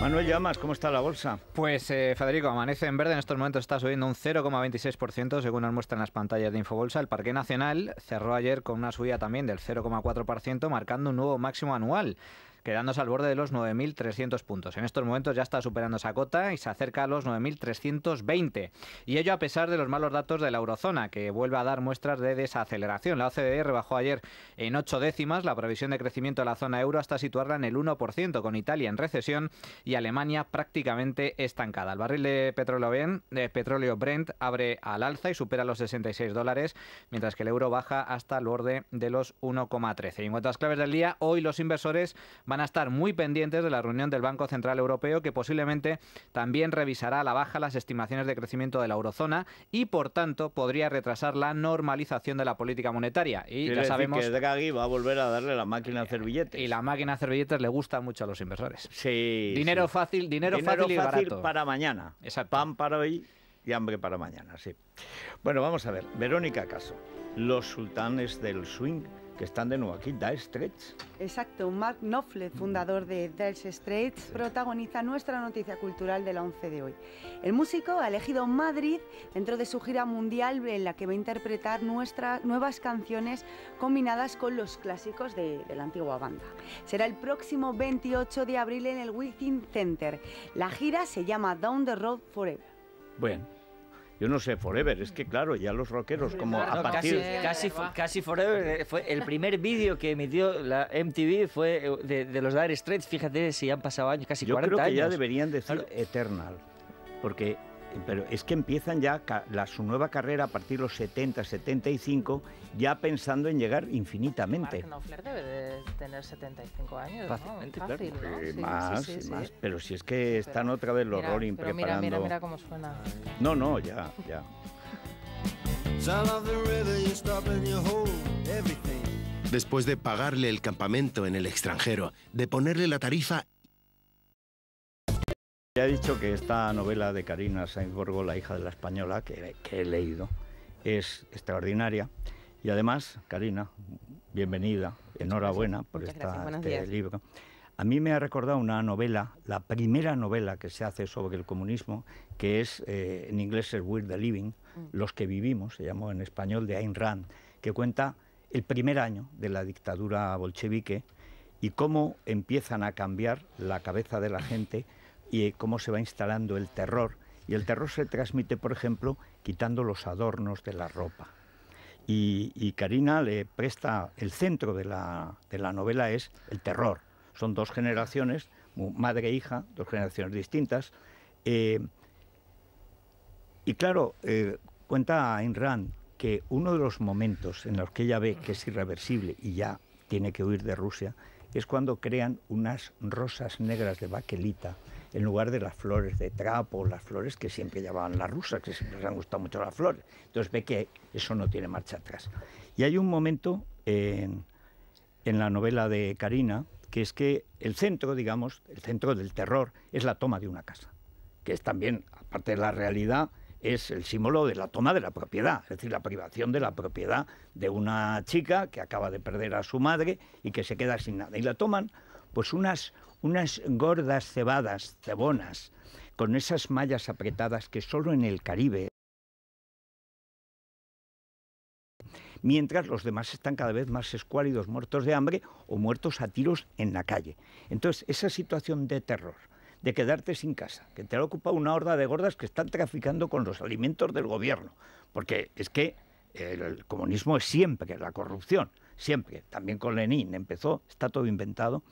Manuel Llamas, ¿cómo está la bolsa? Pues eh, Federico, amanece en verde, en estos momentos está subiendo un 0,26% según nos muestran las pantallas de Infobolsa. El Parque Nacional cerró ayer con una subida también del 0,4% marcando un nuevo máximo anual quedándose al borde de los 9.300 puntos. En estos momentos ya está superando esa cota y se acerca a los 9.320. Y ello a pesar de los malos datos de la eurozona, que vuelve a dar muestras de desaceleración. La OCDE rebajó ayer en ocho décimas la previsión de crecimiento de la zona euro hasta situarla en el 1%, con Italia en recesión y Alemania prácticamente estancada. El barril de petróleo, petróleo Brent abre al alza y supera los 66 dólares, mientras que el euro baja hasta el borde de los 1,13. Y en cuanto a las claves del día, hoy los inversores van a estar muy pendientes de la reunión del Banco Central Europeo que posiblemente también revisará a la baja las estimaciones de crecimiento de la eurozona y por tanto podría retrasar la normalización de la política monetaria. Y ya sabemos que Draghi va a volver a darle la máquina a hacer eh, billetes. Y la máquina a hacer billetes le gusta mucho a los inversores. Sí. Dinero fácil, dinero, fácil, y para mañana. Exacto. Pan para hoy y hambre para mañana, sí. Bueno, vamos a ver. Verónica Caso, los sultanes del swing que están de nuevo aquí, Dire Straits. Exacto, Mark Knopfler, fundador de Dire Straits, protagoniza nuestra noticia cultural de la 11 de hoy. El músico ha elegido Madrid dentro de su gira mundial en la que va a interpretar nuestras nuevas canciones combinadas con los clásicos de, la antigua banda. Será el próximo 28 de abril en el Wilkin Center. La gira se llama Down the Road Forever. Bueno yo no sé, Forever, es que claro, ya los rockeros como a partir... Casi, casi, Forever, eh, fue el primer vídeo que emitió la MTV fue eh, de, los Dire Straits, fíjate si han pasado años, casi 40 años. Yo creo que ya deberían decir Eternal, porque pero es que empiezan ya su nueva carrera a partir de los 70, 75, ya pensando en llegar infinitamente. Mark Knopfler debe de tener 75 años, Fácil, eh, más, más. Pero si es que están otra vez los Rolling preparando. Mira, mira, mira cómo suena. No, no, ya, ya. Después de pagarle el campamento en el extranjero, de ponerle la tarifa ya he dicho que esta novela de Karina Sainz La hija de la española, que, he leído, es extraordinaria. Y además, Karina, bienvenida, enhorabuena por esta, este libro. A mí me ha recordado una novela, la primera novela que se hace sobre el comunismo, que es, eh, en inglés es We're the Living, mm. Los que vivimos, se llamó en español, de Ayn Rand, que cuenta el primer año de la dictadura bolchevique y cómo empiezan a cambiar la cabeza de la gente y eh, cómo se va instalando el terror. Y el terror se transmite, por ejemplo, quitando los adornos de la ropa. Y, Karina le presta, el centro de la, novela es el terror. Son dos generaciones, madre e hija, dos generaciones distintas. Eh, y claro, eh, cuenta Ayn Rand que uno de los momentos en los que ella ve que es irreversible y ya tiene que huir de Rusia es cuando crean unas rosas negras de baquelita en lugar de las flores de trapo, las flores que siempre llevaban las rusas, que siempre les han gustado mucho las flores. Entonces ve que eso no tiene marcha atrás. Y hay un momento en, en la novela de Karina, que es que el centro, digamos, el centro del terror es la toma de una casa, que es también, aparte de la realidad, es el símbolo de la toma de la propiedad, es decir, la privación de la propiedad de una chica que acaba de perder a su madre y que se queda sin nada. Y la toman pues unas, unas gordas cebadas, cebonas, con esas mallas apretadas que solo en el Caribe. Mientras los demás están cada vez más escuálidos, muertos de hambre o muertos a tiros en la calle. Entonces, esa situación de terror, de quedarte sin casa, que te la ocupa una horda de gordas que están traficando con los alimentos del gobierno, porque es que el comunismo es siempre la corrupción, siempre, también con Lenin empezó, está todo inventado,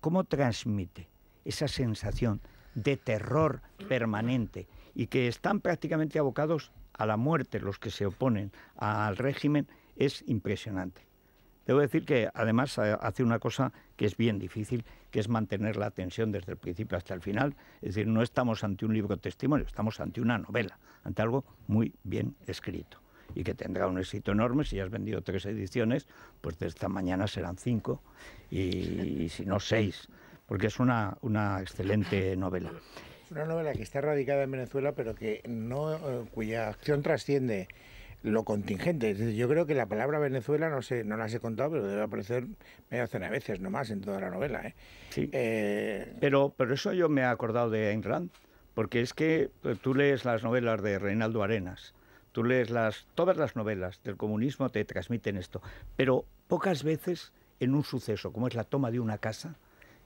cómo transmite esa sensación de terror permanente y que están prácticamente abocados a la muerte los que se oponen al régimen es impresionante. Debo decir que además hace una cosa que es bien difícil, que es mantener la tensión desde el principio hasta el final. Es decir, no estamos ante un libro testimonio, estamos ante una novela, ante algo muy bien escrito y que tendrá un éxito enorme. Si has vendido tres ediciones, pues de esta mañana serán cinco y, si no seis, porque es una, una excelente novela una novela que está radicada en Venezuela, pero que no, eh, cuya acción trasciende lo contingente. yo creo que la palabra Venezuela no sé, no las he contado, pero debe aparecer media docena de veces nomás en toda la novela. ¿eh? Sí. Eh, pero, pero eso yo me he acordado de Ayn Rand, porque es que tú lees las novelas de Reinaldo Arenas Tú lees las, todas las novelas del comunismo, te transmiten esto, pero pocas veces en un suceso, como es la toma de una casa,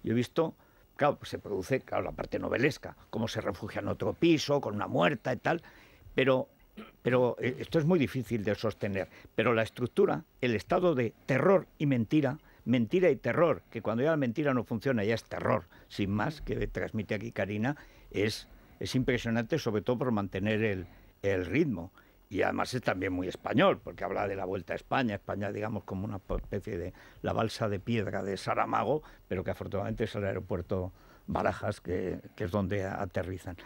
yo he visto, claro, se produce, la parte novelesca, cómo se refugia en otro piso, con una muerta y tal, pero pero eh, esto es muy difícil de sostener. Pero la estructura, el estado de terror y mentira, mentira y terror, que cuando ya la mentira no funciona ya es terror, sin más, que transmite aquí Karina, es, es impresionante, sobre todo por mantener el, el ritmo y además es también muy español, porque habla de la vuelta a España, España digamos como una especie de la balsa de piedra de Saramago, pero que afortunadamente es el aeropuerto Barajas, que, es donde aterrizan.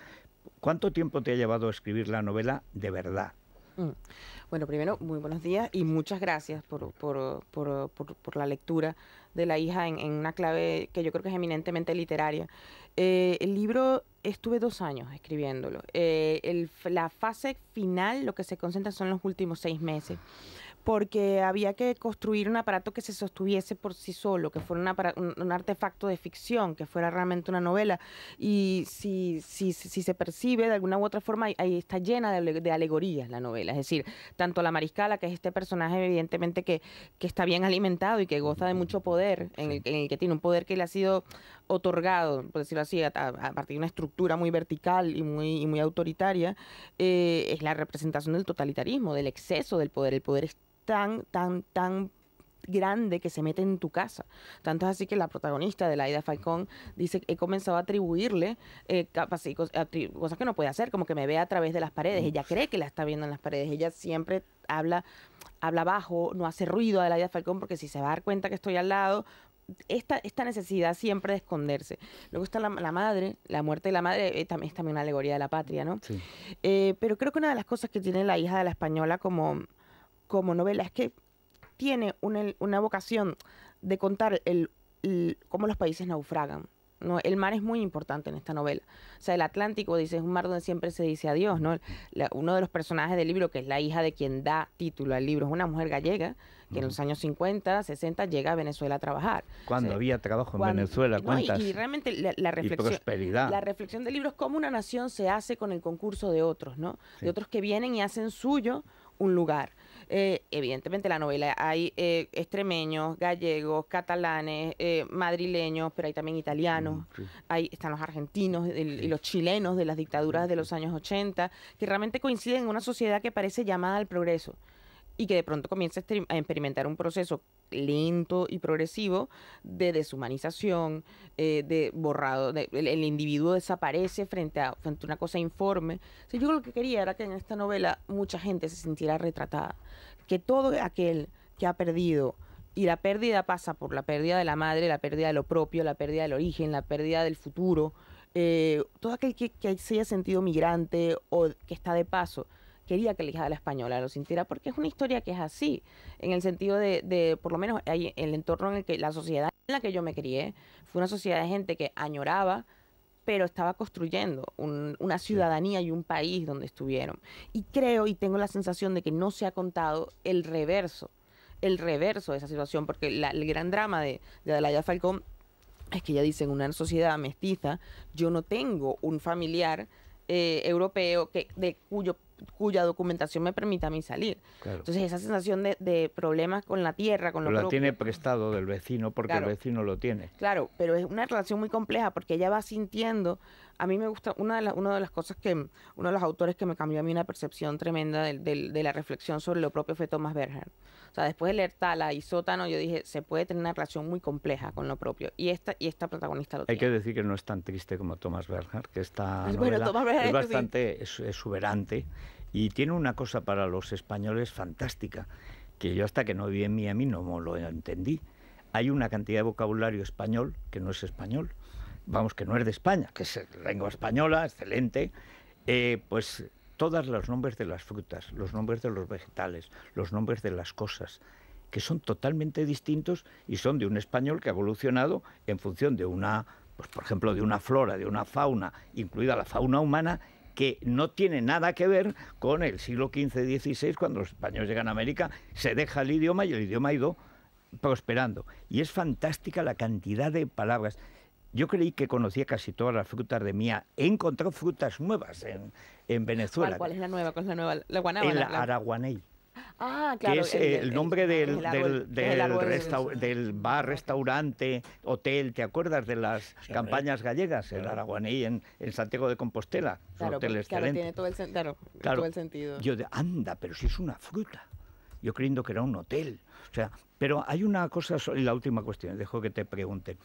¿Cuánto tiempo te ha llevado a escribir la novela de verdad? Mm. Bueno, primero, muy buenos días y muchas gracias por, por la lectura, de la hija en, una clave que yo creo que es eminentemente literaria. Eh, el libro estuve dos años escribiéndolo. Eh, la fase final lo que se concentra son los últimos seis meses porque había que construir un aparato que se sostuviese por sí solo, que fuera un, artefacto de ficción, que fuera realmente una novela. Y si, si, si se percibe de alguna u otra forma, ahí está llena de, alegorías la novela. Es decir, tanto la mariscala, que es este personaje evidentemente que, que está bien alimentado y que goza de mucho poder, en el que tiene un poder que le ha sido otorgado, por decirlo así, a, partir de una estructura muy vertical y muy, muy autoritaria, eh, es la representación del totalitarismo, del exceso del poder. El poder es tan, tan, tan grande que se mete en tu casa. Tanto es así que la protagonista de la Ida Falcón dice, he comenzado a atribuirle eh, cosas que no puede hacer, como que me ve a través de las paredes. Ella cree que la está viendo en las paredes. Ella siempre habla habla bajo, no hace ruido a Laida Falcón, porque si se va a dar cuenta que estoy al lado, esta, necesidad siempre de esconderse. Luego está la, madre, la muerte de la madre eh, también, es también una alegoría de la patria, ¿no? Eh, pero creo que una de las cosas que tiene la hija de la española como, como novela es que tiene una, vocación de contar el, cómo los países naufragan. El mar es muy importante en esta novela. O sea, el Atlántico, dice, es un mar donde siempre se dice adiós, ¿no? uno de los personajes del libro, que es la hija de quien da título al libro, es una mujer gallega, que en los años 50, 60 llega a Venezuela a trabajar. Cuando había trabajo en Venezuela, y, realmente la, reflexión, la reflexión del libro es cómo una nación se hace con el concurso de otros, ¿no? De otros que vienen y hacen suyo un lugar. Eh, evidentemente la novela hay eh, extremeños, gallegos, catalanes, eh, madrileños, pero hay también italianos, mm, hay, están los argentinos y los chilenos de las dictaduras de los años 80, que realmente coinciden en una sociedad que parece llamada al progreso y que de pronto comienza a experimentar un proceso lento y progresivo de deshumanización, eh, de borrado, el, individuo desaparece frente a, frente una cosa informe. yo lo que quería era que en esta novela mucha gente se sintiera retratada, que todo aquel que ha perdido, y la pérdida pasa por la pérdida de la madre, la pérdida de lo propio, la pérdida del origen, la pérdida del futuro, eh, todo aquel que, que se haya sentido migrante o que está de paso, quería que la hija de la española lo sintiera, porque es una historia que es así, en el sentido de, por lo menos, el entorno en el que la sociedad en la que yo me crié fue una sociedad de gente que añoraba pero estaba construyendo una ciudadanía y un país donde estuvieron. Y creo y tengo la sensación de que no se ha contado el reverso, el reverso de esa situación, porque el gran drama de, de Adelaida Falcón es que ella dice, en una sociedad mestiza, yo no tengo un familiar eh, europeo que, de cuyo cuya documentación me permita a mí salir. Entonces, esa sensación de, problemas con la tierra, con lo La tiene prestado del vecino porque el vecino lo tiene. Claro, pero es una relación muy compleja porque ella va sintiendo a mí me gusta, una de, las, cosas que, uno de los autores que me cambió a mí una percepción tremenda de, la reflexión sobre lo propio fue Thomas Berger. O sea, después de leer Tala y Sótano, yo dije, se puede tener una relación muy compleja con lo propio. Y esta, y esta protagonista lo tiene. Hay que decir que no es tan triste como Thomas Berger, que está bueno, es bastante exuberante y tiene una cosa para los españoles fantástica, que yo hasta que no vi en Miami no lo entendí. Hay una cantidad de vocabulario español que no es español vamos, que no es de España, que es lengua española, excelente, eh, pues todos los nombres de las frutas, los nombres de los vegetales, los nombres de las cosas, que son totalmente distintos y son de un español que ha evolucionado en función de una, pues por ejemplo, de una flora, de una fauna, incluida la fauna humana, que no tiene nada que ver con el siglo XV-XVI, cuando los españoles llegan a América, se deja el idioma y el idioma ha ido prosperando. Y es fantástica la cantidad de palabras. Yo creí que conocía casi todas las frutas de mía. He encontrado frutas nuevas en, Venezuela. ¿Cuál, es la nueva? ¿Cuál la nueva? El araguaney. Ah, claro. Que es el, nombre del, bar, restaurante, hotel. ¿Te acuerdas de las campañas gallegas? El araguaney en, Santiago de Compostela. Claro, hotel pues, claro tiene todo el, claro, sentido. Yo, anda, pero si es una fruta. Yo creyendo que era un hotel. O sea, pero hay una cosa, Y la última cuestión, dejo que te pregunten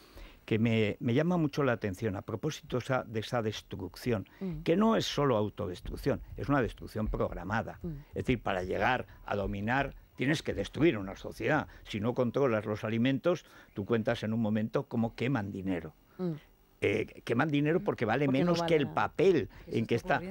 que me, llama mucho la atención a propósito de esa destrucción, mm. que no es solo autodestrucción, es una destrucción programada. Mm. Es decir, para llegar a dominar tienes que destruir una sociedad. Si no controlas los alimentos, tú cuentas en un momento como queman dinero. Mm. Eh, queman dinero porque vale menos que el papel en que está.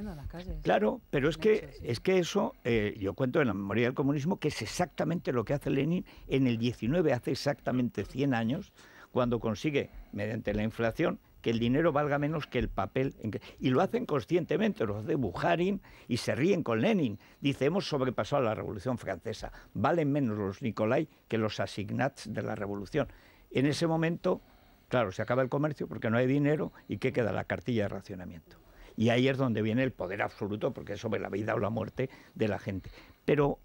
claro, pero es que, es que eso, eh, yo cuento en la memoria del comunismo, que es exactamente lo que hace Lenin en el 19, hace exactamente 100 años, cuando consigue, mediante la inflación, que el dinero valga menos que el papel. Y lo hacen conscientemente los de Bujarin y se ríen con Lenin. Dice, hemos sobrepasado la Revolución Francesa, valen menos los Nicolai que los asignats de la Revolución. En ese momento, claro, se acaba el comercio porque no hay dinero y ¿qué queda? La cartilla de racionamiento. Y ahí es donde viene el poder absoluto, porque es sobre la vida o la muerte de la gente. Pero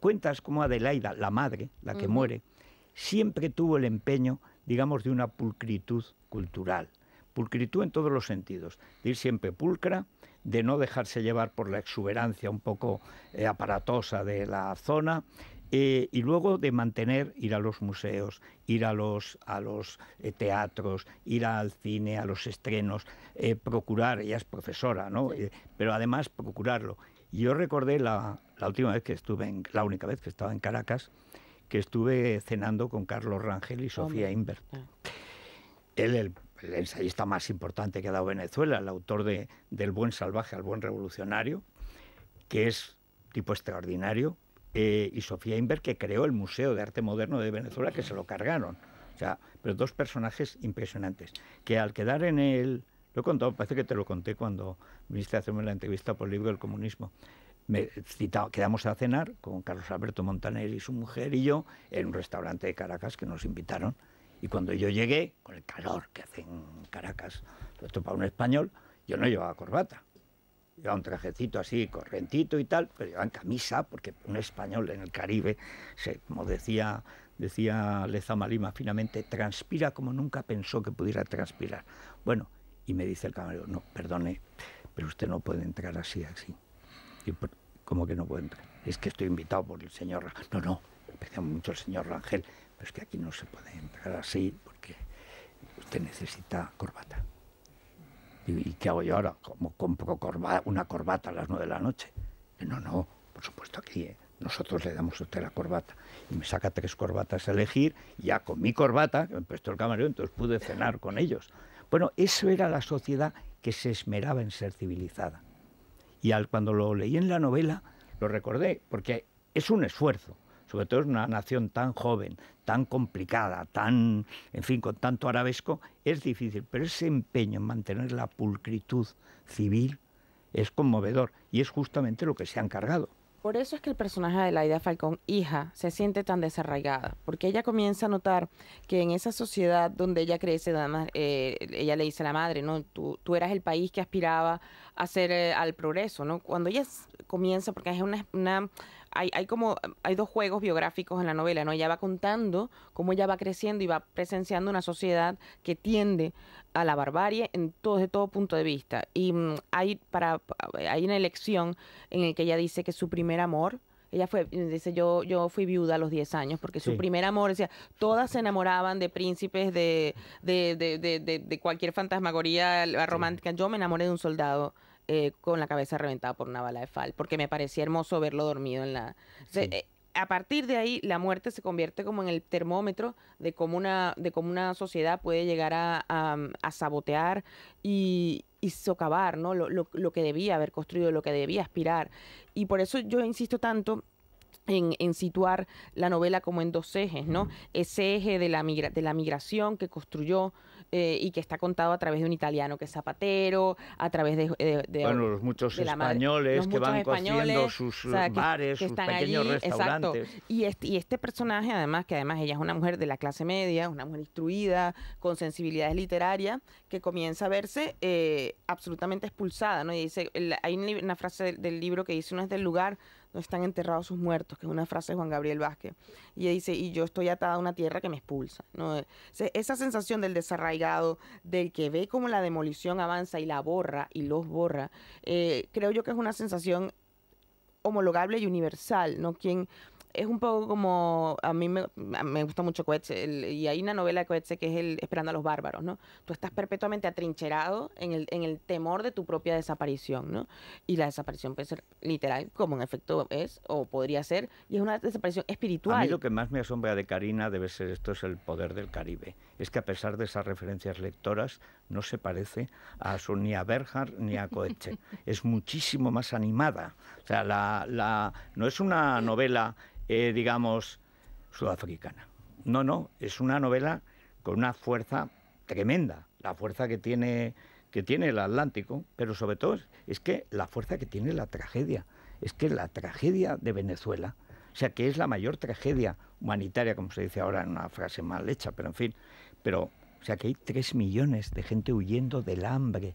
cuentas como Adelaida, la madre, la que muere, siempre tuvo el empeño digamos, de una pulcritud cultural. Pulcritud en todos los sentidos, de ir siempre pulcra, de no dejarse llevar por la exuberancia un poco eh, aparatosa de la zona, eh, y luego de mantener ir a los museos, ir a los, a los eh, teatros, ir al cine, a los estrenos, procurar, ella es profesora, ¿no? pero además procurarlo. Yo recordé la, la, última vez que estuve, en, la única vez que estaba en Caracas, que estuve cenando con Carlos Rangel y Sofía Inbert. Él, el, el, ensayista más importante que ha dado Venezuela, el autor de Del buen salvaje al buen revolucionario, que es tipo extraordinario, eh, y Sofía Inbert, que creó el Museo de Arte Moderno de Venezuela, que se lo cargaron. O sea, pero dos personajes impresionantes, que al quedar en el... Lo he contado, parece que te lo conté cuando viniste a hacerme la entrevista por el libro del comunismo me quedamos a cenar con Carlos Alberto Montaner y su mujer y yo en un restaurante de Caracas que nos invitaron. Y cuando yo llegué, con el calor que hace en Caracas, esto para un español, yo no llevaba corbata. Llevaba un trajecito así, correntito y tal, pero llevaba camisa, porque un español en el Caribe, se, como decía, decía Lezama Lima finamente, transpira como nunca pensó que pudiera transpirar. Bueno, y me dice el camarero, no, perdone, pero usted no puede entrar así, así. ¿Cómo que no puedo entrar? Es que estoy invitado por el señor. No, no, me mucho el señor Rangel, pero es que aquí no se puede entrar así porque usted necesita corbata. ¿Y, qué hago yo ahora? ¿Cómo compro corbata, una corbata a las nueve de la noche? Eh, no, no, por supuesto aquí. Eh, nosotros le damos a usted la corbata. Y me saca tres corbatas a elegir, ya con mi corbata, que me prestó el camarero, entonces pude cenar con ellos. Bueno, eso era la sociedad que se esmeraba en ser civilizada. Y al, cuando lo leí en la novela, lo recordé, porque es un esfuerzo sobre todo en una nación tan joven, tan complicada, tan, en fin, con tanto arabesco, es difícil, pero ese empeño en mantener la pulcritud civil es conmovedor y es justamente lo que se han encargado. Por eso es que el personaje de Laida Falcón, hija, se siente tan desarraigada, porque ella comienza a notar que en esa sociedad donde ella crece, eh, ella le dice a la madre, ¿no? Tú, tú eras el país que aspiraba a ser eh, al progreso, ¿no? Cuando ella comienza, porque es una, una hay, como, hay dos juegos biográficos en la novela, ¿no? Ella va contando cómo ella va creciendo y va presenciando una sociedad que tiende a la barbarie en todo, desde todo punto de vista. Y mm, hay, para, hay una elección en la que ella dice que su primer amor, ella fue, dice, yo, yo fui viuda a los 10 años, porque su primer amor, decía, todas se enamoraban de príncipes, de, de, de, de cualquier fantasmagoría romántica. Yo me enamoré de un soldado eh, con la cabeza reventada por una bala de fal, porque me parecía hermoso verlo dormido en la... Eh, a partir de ahí, la muerte se convierte como en el termómetro de cómo una, de cómo una sociedad puede llegar a, sabotear y, socavar ¿no? Lo, lo, que debía haber construido, lo que debía aspirar. Y por eso yo insisto tanto. En, situar la novela como en dos ejes, ¿no? Ese eje de la, de la migración que construyó eh, y que está contado a través de un italiano que es zapatero, a través de... bueno, los muchos españoles que van construyendo sus bares, sus pequeños restaurantes. Este, y este, personaje, además, que además ella es una mujer de la clase media, una mujer instruida, con sensibilidades literarias, que comienza a verse eh, absolutamente expulsada, ¿no? Y dice, hay una frase del, libro que dice, no es del lugar están enterrados sus muertos, que es una frase de Juan Gabriel Vázquez. Y dice, y yo estoy atada a una tierra que me expulsa. esa sensación del desarraigado, del que ve cómo la demolición avanza y la borra y los borra, eh, creo yo que es una sensación homologable y universal, ¿no? es un poco como, a mí me, gusta mucho Coetze, y hay una novela de Coetze que es el Esperando a los Bárbaros, ¿no? Tú estás perpetuamente atrincherado en el, temor de tu propia desaparición, ¿no? Y la desaparición puede ser literal, como en efecto es, o podría ser, y es una desaparición espiritual. A mí lo que más me asombra de Karina debe ser esto, es el poder del Caribe. Es que a pesar de esas referencias lectoras, no se parece a su, ni a Berhard ni a Coetche. Es muchísimo más animada. O sea, la, no es una novela, eh, digamos, sudafricana. No, no, es una novela con una fuerza tremenda. La fuerza que tiene, que tiene el Atlántico, pero sobre todo es que la fuerza que tiene la tragedia. Es que la tragedia de Venezuela, o sea, que es la mayor tragedia humanitaria, como se dice ahora en una frase mal hecha, pero en fin, pero o sea que hay tres millones de gente huyendo del hambre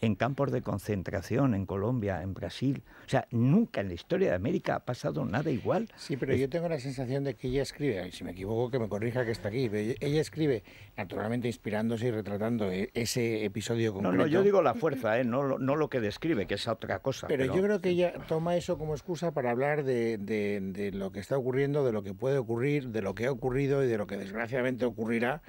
en campos de concentración en Colombia, en Brasil. O sea, nunca en la historia de América ha pasado nada igual. Sí, pero yo tengo la sensación de que ella escribe, y si me equivoco que me corrija que está aquí, ella escribe naturalmente inspirándose y retratando e, ese episodio concreto. No, no, yo digo la fuerza, ¿eh? no, lo que describe, que es otra cosa. Pero, yo creo que ella toma eso como excusa para hablar de lo que está ocurriendo, de lo que puede ocurrir, de lo que ha ocurrido y de lo que desgraciadamente ocurrirá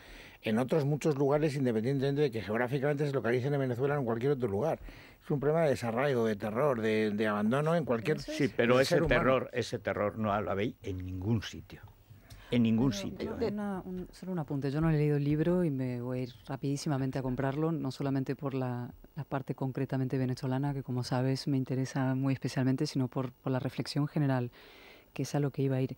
en otros muchos lugares, independientemente de que geográficamente se localicen en Venezuela o en cualquier otro lugar. Es un problema de desarraigo, de terror, de, abandono en cualquier. Sí, pero ese terror, ese terror no lo habéis en ningún sitio. En ningún sitio. ¿eh? Una, solo un apunte. Yo no he leído el libro y me voy a ir rapidísimamente a comprarlo, no solamente por la, parte concretamente venezolana, que como sabes me interesa muy especialmente, sino por, por la reflexión general, que es a lo que iba a ir.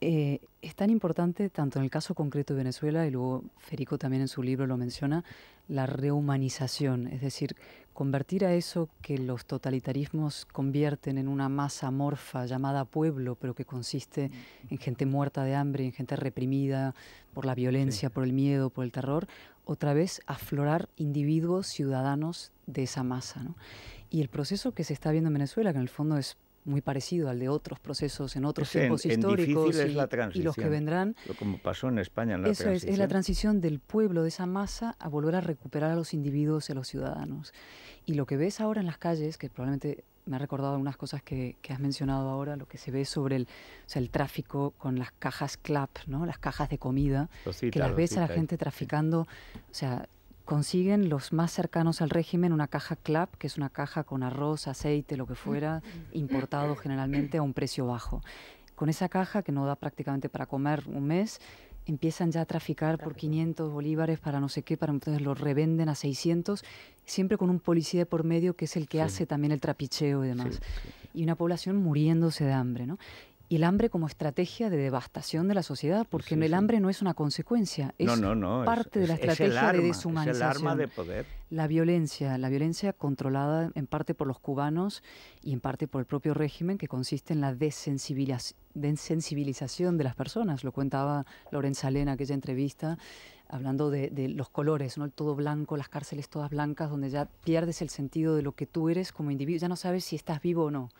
Eh, es tan importante, tanto en el caso concreto de Venezuela, y luego Federico también en su libro lo menciona, la rehumanización, es decir, convertir a eso que los totalitarismos convierten en una masa amorfa llamada pueblo, pero que consiste en gente muerta de hambre, en gente reprimida por la violencia, por el miedo, por el terror, otra vez aflorar individuos, ciudadanos de esa masa. Y el proceso que se está viendo en Venezuela, que en el fondo es muy parecido al de otros procesos en otros tiempos históricos y, los que vendrán. Como pasó en España en la Eso Es, es la transición del pueblo, de esa masa, a volver a recuperar a los individuos y a los ciudadanos. Y lo que ves ahora en las calles, que probablemente me ha recordado algunas cosas que, que, has mencionado ahora, lo que se ve sobre el, el tráfico con las cajas clap, ¿no? las cajas de comida, que las ves a la gente traficando, o sea, consiguen los más cercanos al régimen una caja CLAP, que es una caja con arroz, aceite, lo que fuera, importado generalmente a un precio bajo. Con esa caja, que no da prácticamente para comer un mes, empiezan ya a traficar por 500 bolívares para no sé qué, para entonces lo revenden a 600, siempre con un policía de por medio que es el que hace también el trapicheo y demás. y una población muriéndose de hambre, ¿no? y el hambre como estrategia de devastación de la sociedad, porque el hambre no es una consecuencia, es parte de la estrategia de deshumanización. Es el arma de poder. La violencia, la violencia controlada en parte por los cubanos y en parte por el propio régimen, que consiste en la desensibilización de las personas. Lo contaba Lorenza Lena en aquella entrevista, hablando de, los colores, ¿no? El todo blanco, las cárceles todas blancas, donde ya pierdes el sentido de lo que tú eres como individuo, ya no sabes si estás vivo o no.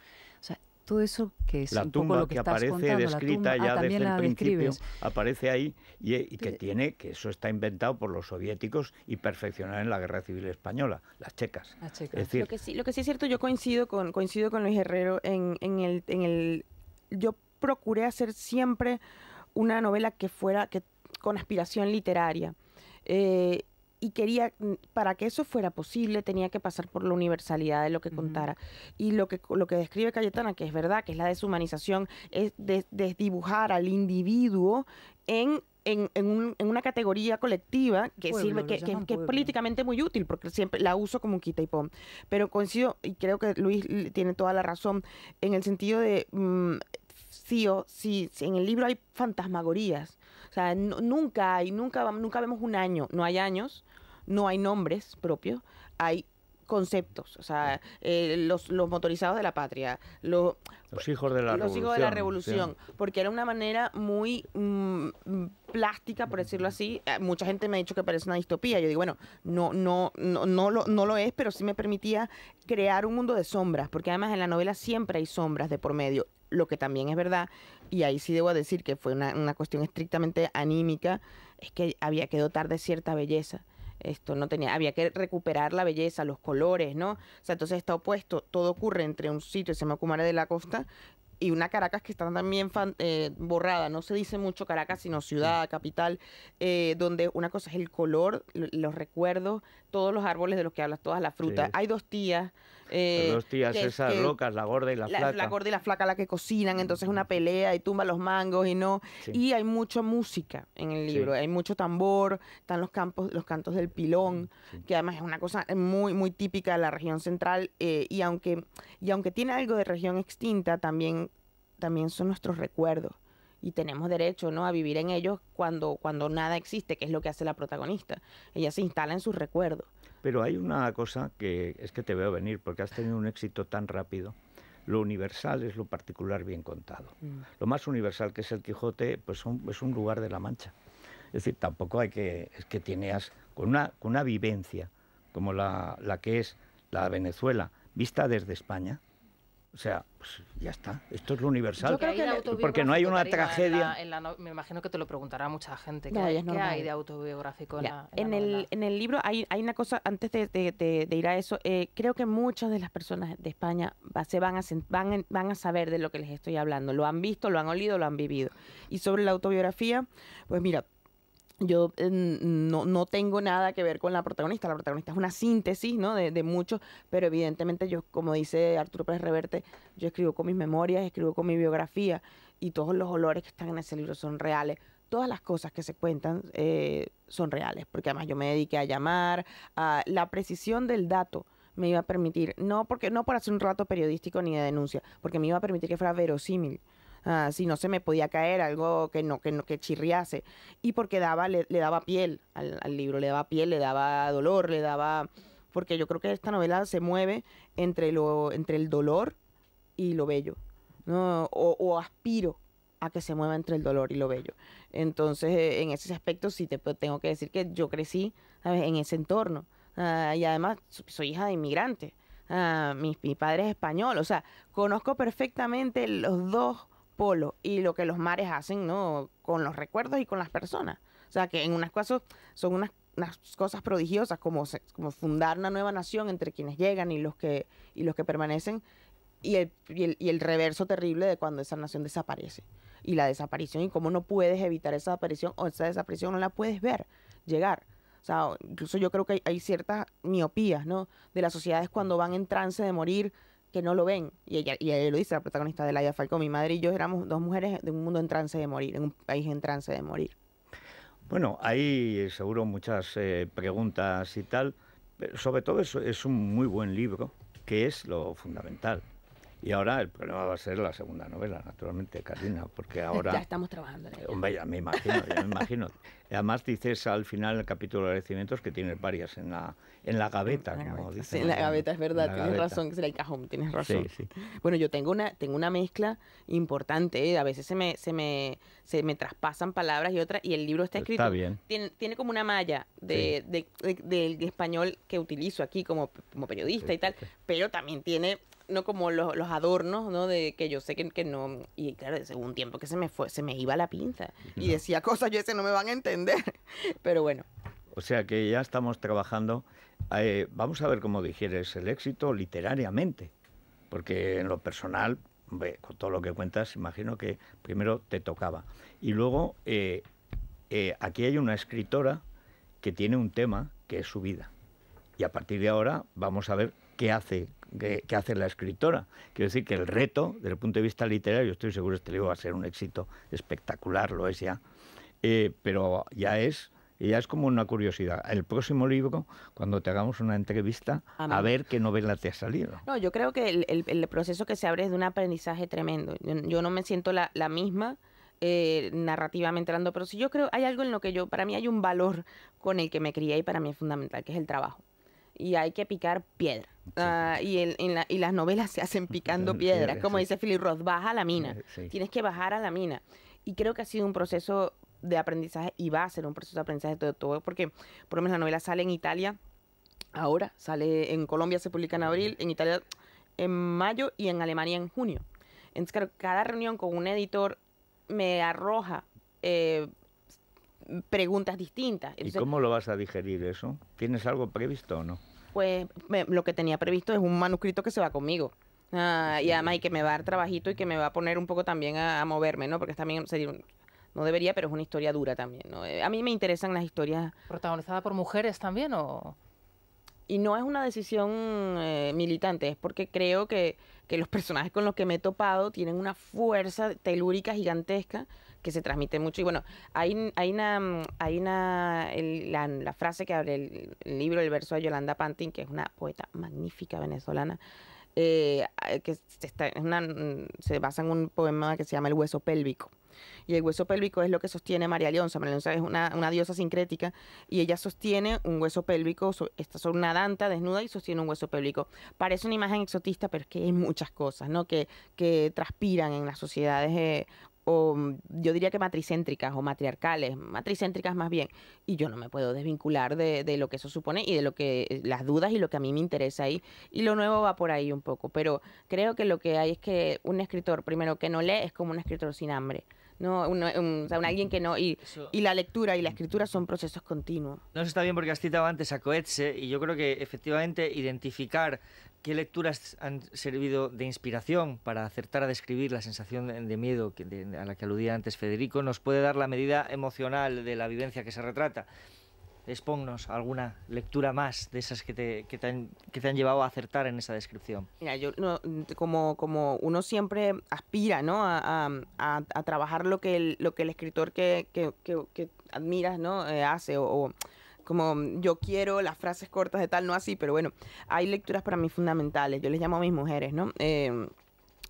O sea, todo eso que es la tumba que, aparece descrita ah, ya desde el principio aparece ahí y, que eh, eh. tiene que eso está inventado por los soviéticos y perfeccionado en la guerra civil española las checas, lo, que sí, es cierto yo coincido con coincido con Luis Herrero en, el en el yo procuré hacer siempre una novela que fuera que con aspiración literaria eh, y quería, mm, para que eso fuera posible, tenía que pasar por la universalidad de lo que contara. Y lo que, lo que describe Cayetana, que es verdad, que es la deshumanización, es desdibujar al individuo en en, una categoría colectiva que sirve, que, es políticamente muy útil, porque siempre la uso como un quita y pon. Pero coincido, y creo que Luis tiene toda la razón, en el sentido de, mm, sí o sí, sí, en el libro hay fantasmagorías sea, nunca hay, nunca, nunca vemos un año, no hay años, no hay nombres propios, hay conceptos, o sea, eh, los, motorizados de la patria, los, hijos de la revolución, porque era una manera muy mm, plástica, por decirlo así. Eh, mucha gente me ha dicho que parece una distopía. Yo digo, bueno, no, no, no, no no lo es, pero sí me permitía crear un mundo de sombras, porque además en la novela siempre hay sombras de por medio lo que también es verdad, y ahí sí debo decir que fue una, cuestión estrictamente anímica, es que había que dotar de cierta belleza esto no tenía, había que recuperar la belleza, los colores, ¿no? O sea, entonces está opuesto, todo ocurre entre un sitio, se llama Cumare de la Costa, y una Caracas que está también eh, borrada, no se dice mucho Caracas, sino ciudad, capital, eh, donde una cosa es el color, los recuerdos, todos los árboles de los que hablas, todas las frutas. Hay dos tías, los eh, los tías, esas rocas la gorda y la, flaca. La gorda y la flaca, la que cocinan, entonces una pelea y tumba los mangos y no. Y hay mucha música en el libro, hay mucho tambor, están los, campos, los cantos del pilón, mm, que además es una cosa muy, muy típica de la región central. Eh, y, aunque, y aunque tiene algo de región extinta, también, también son nuestros recuerdos y tenemos derecho ¿no? a vivir en ellos cuando, cuando nada existe, que es lo que hace la protagonista. Ella se instala en sus recuerdos. Pero hay una cosa que es que te veo venir, porque has tenido un éxito tan rápido. Lo universal es lo particular bien contado. Mm. Lo más universal que es el Quijote, pues es un lugar de la mancha. Es decir, tampoco hay que, es que tienes con una, una vivencia como la, la que es la Venezuela, vista desde España, o sea, pues, ya está. Esto es lo universal. Yo creo que porque no hay una tragedia. me imagino que te lo preguntará mucha gente. ¿Qué, hay, de autobiográfico en, la, en, el, libro hay, hay una cosa, antes de, ir a eso, eh, creo que muchas de las personas de España se van a, van, van a saber de lo que les estoy hablando. Lo han visto, lo han oído, lo han vivido. Y sobre la autobiografía, pues mira, yo no, tengo nada que ver con la protagonista, la protagonista es una síntesis, De, de muchos, pero evidentemente yo, como dice Arturo Pérez Reverte, yo escribo con mis memorias, escribo con mi biografía y todos los olores que están en ese libro son reales. Todas las cosas que se cuentan eh, son reales, porque además yo me dediqué a llamar, a la precisión del dato me iba a permitir, no porque no por hacer un rato periodístico ni de denuncia, porque me iba a permitir que fuera verosímil. Ah, si no se me podía caer algo que no que no que chirriase y porque daba le, daba piel al, libro le daba piel le daba dolor le daba porque yo creo que esta novela se mueve entre lo entre el dolor y lo bello ¿no? o, aspiro a que se mueva entre el dolor y lo bello. Entonces, eh, en ese aspecto sí te tengo que decir que yo crecí en ese entorno. Ah, y además soy hija de inmigrante. Ah, mi padre es español. O sea, conozco perfectamente los dos polo y lo que los mares hacen, ¿no? Con los recuerdos y con las personas. O sea, que en unas cosas son unas, cosas prodigiosas, como, como fundar una nueva nación entre quienes llegan y los que, y los que permanecen, y el, y el, reverso terrible de cuando esa nación desaparece. Y la desaparición, y cómo no puedes evitar esa desaparición, o esa desaparición no la puedes ver llegar. O sea, incluso yo creo que hay, hay ciertas miopías, ¿no? De las sociedades cuando van en trance de morir, que no lo ven. Y ella, lo dice, la protagonista de Laia Falcón, mi madre y yo éramos dos mujeres de un mundo en trance de morir, en un país en trance de morir. Bueno, hay seguro muchas eh, preguntas y tal. Pero sobre todo es, es un muy buen libro, que es lo fundamental. Y ahora el problema va a ser la segunda novela, naturalmente, Karina, porque ahora... Ya estamos trabajando. En ella. Hombre, me imagino, ya me imagino. Además dices al final del el capítulo de agradecimientos que tienes varias en la, en la gaveta, como dices en la gaveta, es verdad, tienes razón, que será el cajón, tienes razón. Bueno, yo tengo una, tengo una mezcla importante, ¿eh? a veces se me, se me, se me traspasan palabras y otras, y el libro está escrito. bien. Tiene, como una malla de, de, del español que utilizo aquí como, como periodista y tal, pero también tiene no como los, adornos, ¿no? De que yo sé que, que no. Y claro, de un tiempo que se me fue, se me iba la pinza. Y decía cosas, yo ese no me van a entender Pero bueno. O sea que ya estamos trabajando. Eh, vamos a ver cómo digieres el éxito literariamente. Porque en lo personal, con todo lo que cuentas, imagino que primero te tocaba. Y luego, eh, eh, aquí hay una escritora que tiene un tema que es su vida. Y a partir de ahora vamos a ver qué hace, que hace la escritora. Quiero decir que el reto, desde el punto de vista literario, estoy seguro que este libro va a ser un éxito espectacular, lo es ya, eh, pero ya es ya es como una curiosidad. El próximo libro, cuando te hagamos una entrevista, a ver qué novela te ha salido. No, yo creo que el, proceso que se abre es de un aprendizaje tremendo. Yo, no me siento la, misma. Eh, narrativamente hablando, pero sí yo creo, hay algo en lo que yo, para mí hay un valor con el que me crié y para mí es fundamental, que es el trabajo. Y hay que picar piedra. Ah, y, las novelas se hacen picando piedras, como dice Philip Roth, baja a la mina, eh, tienes que bajar a la mina. Y creo que ha sido un proceso de aprendizaje y va a ser un proceso de aprendizaje de todo, porque por lo menos la novela sale en Italia ahora, sale en Colombia, se publica en abril, en Italia en mayo y en Alemania en junio. Entonces, claro, cada reunión con un editor me arroja eh, preguntas distintas. ¿Y cómo lo vas a digerir eso? ¿Tienes algo previsto o no? Pues lo que tenía previsto es un manuscrito que se va conmigo. Ah, y además, y que me va a dar trabajito y que me va a poner un poco también a, a moverme, ¿no? Porque también sería un, no debería, pero es una historia dura también. Eh, a mí me interesan las historias... ¿Protagonizada por mujeres también o...? y no es una decisión eh, militante, es porque creo que, los personajes con los que me he topado tienen una fuerza telúrica gigantesca que se transmite mucho. Y bueno, hay, hay una, hay una la, frase que abre el, el libro, el verso de Yolanda Pantin, que es una poeta magnífica venezolana, eh, que mm, se basa en un poema que se llama El hueso pélvico. Y el hueso pélvico es lo que sostiene María Leonza. María Leonza es una, diosa sincrética y ella sostiene un hueso pélvico, está sobre una danta desnuda y sostiene un hueso pélvico. Parece una imagen exotista, pero es que hay muchas cosas ¿no? que, que transpiran en las sociedades eh, o mm, yo diría que matricéntricas o matriarcales, matricéntricas más bien, y yo no me puedo desvincular de, lo que eso supone y de lo que eh, las dudas y lo que a mí me interesa ahí, y lo nuevo va por ahí un poco, pero creo que lo que hay es que un escritor, primero, que no lee es como un escritor sin hambre, no o sea, alguien que no y, y, la lectura y la escritura son procesos continuos no está bien porque has citado antes a Coetze y yo creo que efectivamente identificar ¿Qué lecturas han servido de inspiración para acertar a describir la sensación de miedo a la que aludía antes Federico? ¿Nos puede dar la medida emocional de la vivencia que se retrata? Expónnos alguna lectura más de esas que te, que te, han, llevado a acertar en esa descripción. Mira, yo como, como uno siempre aspira a, trabajar lo que el, lo que el escritor que, admiras ¿no? Eh, hace o como mm, yo quiero las frases cortas de tal, no así, pero bueno, hay lecturas para mí fundamentales, yo les llamo a mis mujeres, ¿no? Em,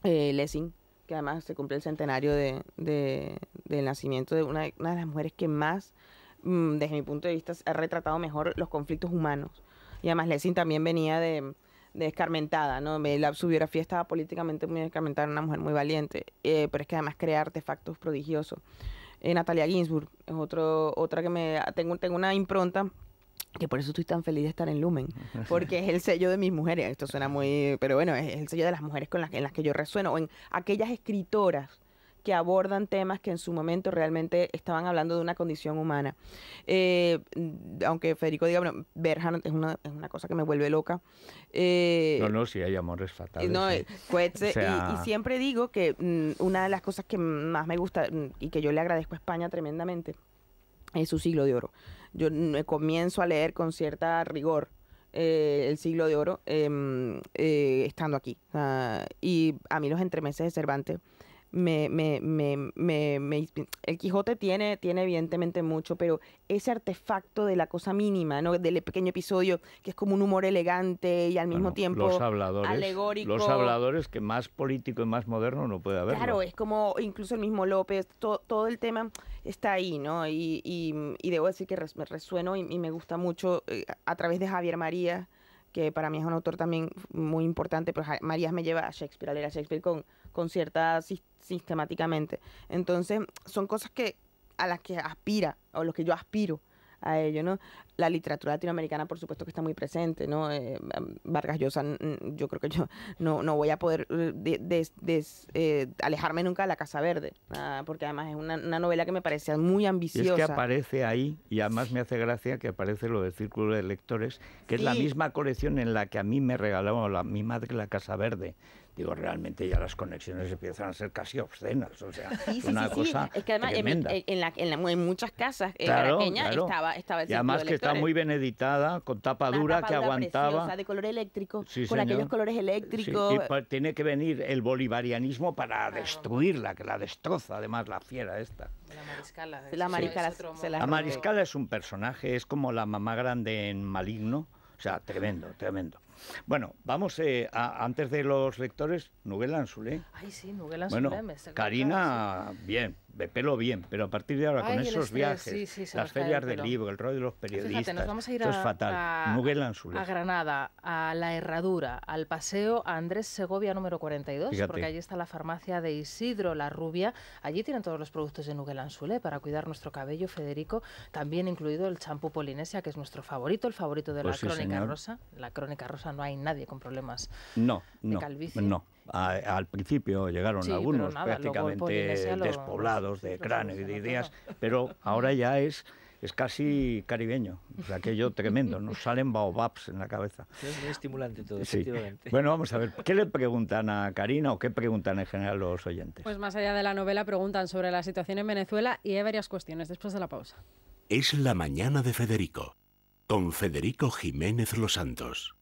eh, Lessing, que además se cumple el centenario de, del nacimiento de una, una, de las mujeres que más, mm, desde mi punto de vista, ha retratado mejor los conflictos humanos. Y además Lessing también venía de, de escarmentada, ¿no? La, su biografía estaba políticamente muy escarmentada, una mujer muy valiente, eh, pero es que además crea artefactos prodigiosos. Eh, Natalia Ginsburg, es otro, otra que me... Tengo, tengo una impronta que por eso estoy tan feliz de estar en Lumen, porque es el sello de mis mujeres, esto suena muy, pero bueno, es el sello de las mujeres con las, en las que yo resueno, o en aquellas escritoras que abordan temas que en su momento realmente estaban hablando de una condición humana. Eh, aunque Federico diga, bueno, Berhan es una, cosa que me vuelve loca. Eh, no, no, si hay amores fatales. No, eh, y, siempre digo que mm, una de las cosas que más me gusta mm, y que yo le agradezco a España tremendamente es su siglo de oro. Yo mm, comienzo a leer con cierta rigor el siglo de oro em, estando aquí. Ah, y a mí los entremeses de Cervantes me, me, me, me, el Quijote tiene, tiene evidentemente mucho, pero ese artefacto de la cosa mínima, ¿no? Del pequeño episodio, que es como un humor elegante y al mismo tiempo los habladores, alegórico. Los habladores que más político y más moderno no puede haber. Claro, es como incluso el mismo López, todo el tema está ahí, ¿no? Y, debo decir que me resueno y, me gusta mucho eh, a través de Javier María que para mí es un autor también muy importante, pero Marías me lleva a Shakespeare, a leer a Shakespeare con, concierta sistemáticamente. Entonces, son cosas que a las que aspira, o los que yo aspiro a ello, ¿no? La literatura latinoamericana, por supuesto, que está muy presente, ¿no? Eh, em, Vargas Llosa, yo creo que yo no, voy a poder eh, eh, alejarme nunca de La Casa Verde, ah, porque además es una, novela que me parece muy ambiciosa. es que aparece ahí, y además me hace gracia que aparece lo del Círculo de Lectores, que es la misma colección en la que a mí me regalaba mi madre La Casa Verde digo, realmente ya las conexiones empiezan a ser casi obscenas, o sea, una cosa Es que además En, la, en, la, muchas casas en eh, claro, claro. estaba, Y además que está muy bien con tapa dura que aguantaba. de color eléctrico, con aquellos colores eléctricos. Y tiene que venir el bolivarianismo para destruirla, que la destroza además la fiera esta. La mariscala. La mariscala, la mariscala es un personaje, es como la mamá grande en Maligno, o sea, tremendo, tremendo. Bueno, vamos, eh, antes de los lectores, Nuguel Anzulé. Ay, sí, Nuguel Anzulé. Bueno, Karina, bien, me pelo bien, pero a partir de ahora con esos viajes, las ferias del libro, el rollo de los periodistas, nos vamos a ir a, es fatal. A, a, Granada, a La Herradura, al paseo Andrés Segovia número 42, porque allí está la farmacia de Isidro, La Rubia. Allí tienen todos los productos de Nugel Anzulé para cuidar nuestro cabello, Federico, también incluido el champú Polinesia, que es nuestro favorito, el favorito de pues la Crónica Rosa. La Crónica Rosa no hay nadie con problemas no, de no, No al principio llegaron algunos prácticamente despoblados de cráneo y de ideas, pero ahora ya es es casi caribeño, o aquello tremendo, nos salen baobabs en la cabeza. Es muy estimulante todo, efectivamente. Bueno, vamos a ver, ¿qué le preguntan a Karina o qué preguntan en general los oyentes? Pues más allá de la novela, preguntan sobre la situación en Venezuela y hay varias cuestiones después de la pausa. Es la mañana de Federico, con Federico Jiménez Los Santos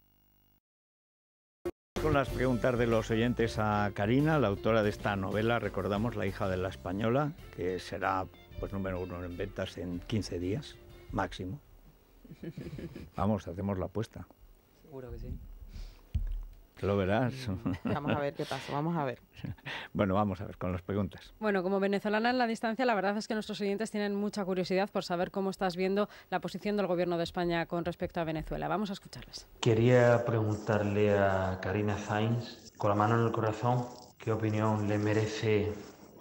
con las preguntas de los oyentes a Karina, la autora de esta novela, recordamos La hija de la española, que será pues número uno en ventas en 15 días, máximo. Vamos, hacemos la apuesta. Seguro que sí. Lo verás. Mm, vamos a ver qué pasa, vamos a ver. Bueno, vamos a ver con las preguntas. Bueno, como venezolana en la distancia, la verdad es que nuestros oyentes tienen mucha curiosidad por saber cómo estás viendo la posición del gobierno de España con respecto a Venezuela. Vamos a escucharles. Quería preguntarle a Karina Sainz, con la mano en el corazón, qué opinión le merece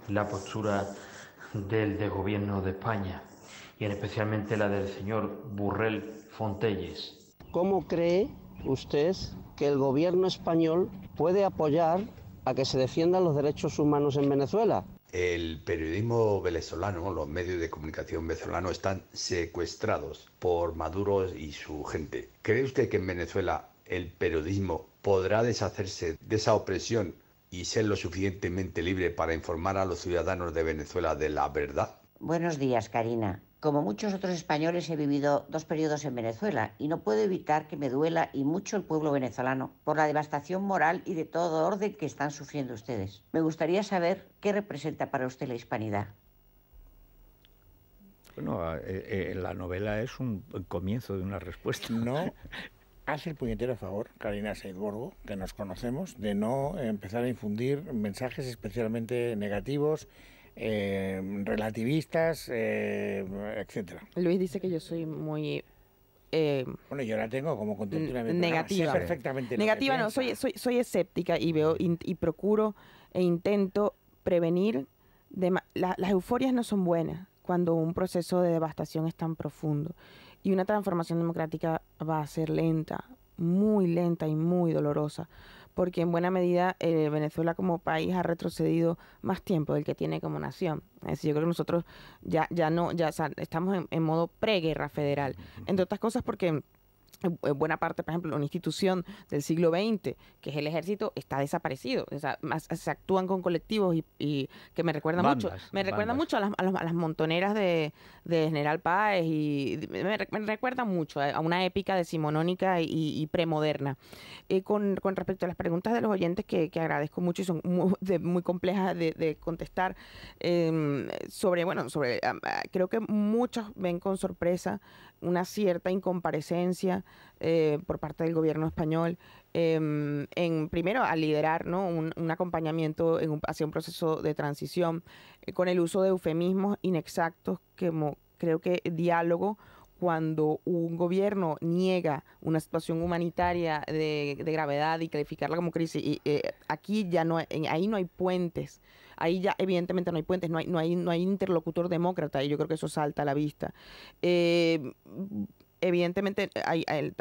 la postura del de gobierno de España y en especialmente la del señor Burrell Fontelles. ¿Cómo cree usted que el gobierno español puede apoyar a que se defiendan los derechos humanos en Venezuela. El periodismo venezolano, los medios de comunicación venezolanos están secuestrados por Maduro y su gente. ¿Cree usted que en Venezuela el periodismo podrá deshacerse de esa opresión y ser lo suficientemente libre para informar a los ciudadanos de Venezuela de la verdad? Buenos días, Karina. Como muchos otros españoles he vivido dos periodos en Venezuela y no puedo evitar que me duela y mucho el pueblo venezolano por la devastación moral y de todo orden que están sufriendo ustedes. Me gustaría saber qué representa para usted la hispanidad. Bueno, eh, eh, la novela es un comienzo de una respuesta. No, hace el puñetero favor, Karina Seidborgo, que nos conocemos, de no empezar a infundir mensajes especialmente negativos Em, relativistas, eh, etcétera. Luis dice que yo soy muy em, bueno, yo la tengo como Negativa. perfectamente. Negativa, no, soy, soy, soy, escéptica y veo y procuro e intento prevenir. De, las euforias no son buenas cuando un proceso de devastación es tan profundo. Y una transformación democrática va a ser lenta, muy lenta y muy dolorosa porque en buena medida eh, Venezuela como país ha retrocedido más tiempo del que tiene como nación. Es decir, yo creo que nosotros ya, ya no, ya estamos en modo preguerra federal, entre otras cosas porque buena parte, por ejemplo, una institución del siglo XX, que es el ejército, está desaparecido. se actúan con colectivos y, que me recuerda mucho. Me recuerda mucho a las, montoneras de, General Páez y me, recuerda mucho a una épica decimonónica y, y premoderna. Eh, con, respecto a las preguntas de los oyentes, que, agradezco mucho y son muy, complejas de, contestar, em, sobre, bueno, sobre, ah, creo que muchos ven con sorpresa una cierta incomparecencia eh, por parte del gobierno español em, en primero a liderar ¿no? un, acompañamiento hacia un proceso de transición eh, con el uso de eufemismos inexactos como creo que diálogo cuando un gobierno niega una situación humanitaria de, gravedad y calificarla como crisis y eh, aquí ya no ahí no hay puentes ahí ya evidentemente no hay puentes, no hay, no hay, no hay interlocutor demócrata, y yo creo que eso salta a la vista evidentemente eh, hay, el,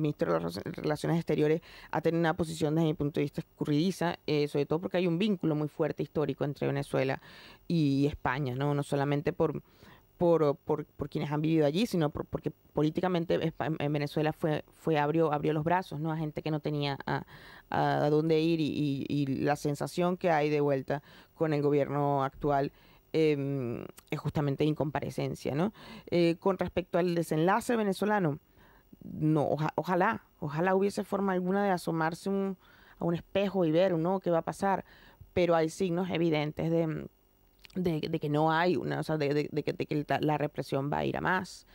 ministro de Relaciones Exteriores ha tenido una posición desde mi punto de vista escurridiza, eh, sobre todo porque hay un vínculo muy fuerte histórico entre Venezuela y España, no, no solamente por, por, por, quienes han vivido allí, sino porque políticamente en Venezuela fue, fue abrió, abrió los brazos ¿no? a gente que no tenía a, dónde ir y la sensación que hay de vuelta con el gobierno actual Em, es justamente incomparecencia. ¿no? Eh, con respecto al desenlace venezolano, no, ojalá, ojalá hubiese forma alguna de asomarse a un espejo y ver qué va a pasar, pero hay signos evidentes de, que no hay una, de, que, la, represión va a ir a más,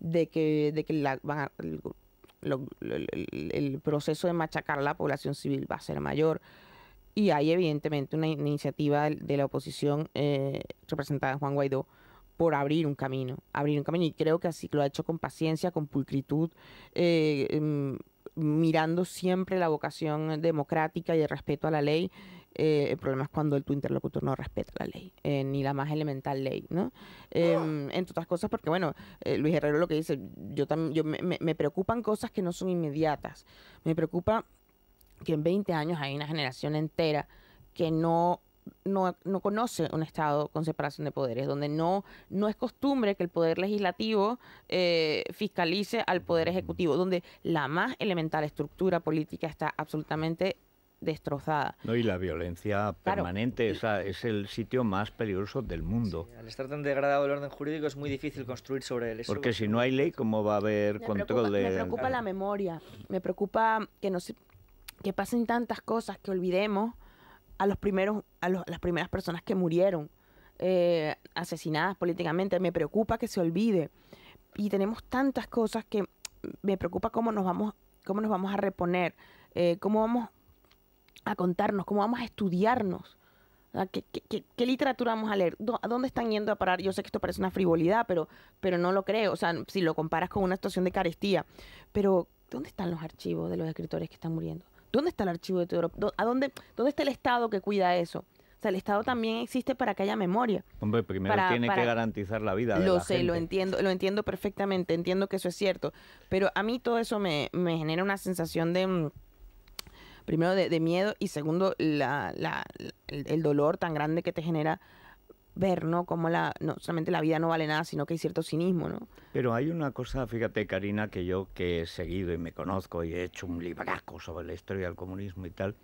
de que, la, el, el proceso de machacar a la población civil va a ser mayor y hay evidentemente una iniciativa de la oposición eh, representada en Juan Guaidó por abrir un camino, abrir un camino y creo que así lo ha hecho con paciencia, con pulcritud, eh, em, mirando siempre la vocación democrática y el respeto a la ley. Eh, el problema es cuando el tu interlocutor no respeta la ley, ni la más elemental ley, ¿no? Em, entre otras cosas, porque bueno, Luis Herrero lo que dice, yo también, yo me, me, preocupan cosas que no son inmediatas. Me preocupa que en 20 años hay una generación entera que no no, conoce un Estado con separación de poderes, donde no, no es costumbre que el poder legislativo eh, fiscalice al poder ejecutivo, donde la más elemental estructura política está absolutamente destrozada. No, y la violencia permanente es, el sitio más peligroso del mundo. al estar tan degradado el orden jurídico es muy difícil construir sobre él. Porque si no hay ley, ¿cómo va a haber control de...? Me preocupa la memoria, me preocupa que no se que pasen tantas cosas que olvidemos a los primeros, a, las primeras personas que murieron eh, asesinadas políticamente. Me preocupa que se olvide. Y tenemos tantas cosas que me preocupa cómo nos vamos, cómo nos vamos a reponer, eh, cómo vamos a contarnos, cómo vamos a estudiarnos. ¿Qué, literatura vamos a leer? ¿A dónde están yendo a parar? Yo sé que esto parece una frivolidad, pero, pero no lo creo. O sea, si lo comparas con una situación de carestía. Pero, ¿dónde están los archivos de los escritores que están muriendo? ¿Dónde está el archivo de Teodoro? ¿A dónde, dónde está el Estado que cuida eso? O sea, el Estado también existe para que haya memoria. Hombre, primero tiene que garantizar la vida. De lo sé, lo entiendo, lo entiendo perfectamente, entiendo que eso es cierto. Pero a mí todo eso me, genera una sensación de mm, primero de, miedo y segundo el, dolor tan grande que te genera ver, ¿no? Como la, no solamente la vida no vale nada, sino que hay cierto cinismo, ¿no? Pero hay una cosa, fíjate, Karina, que yo que he seguido y me conozco y he hecho un libraco sobre la historia del comunismo y tal,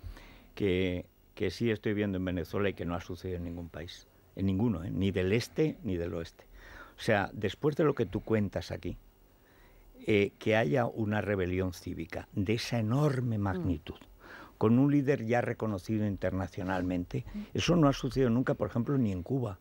que, que sí estoy viendo en Venezuela y que no ha sucedido en ningún país, en ninguno, ¿eh? ni del este ni del oeste. O sea, después de lo que tú cuentas aquí, eh, que haya una rebelión cívica de esa enorme mm. magnitud, con un líder ya reconocido internacionalmente. Eso no ha sucedido nunca, por ejemplo, ni en Cuba.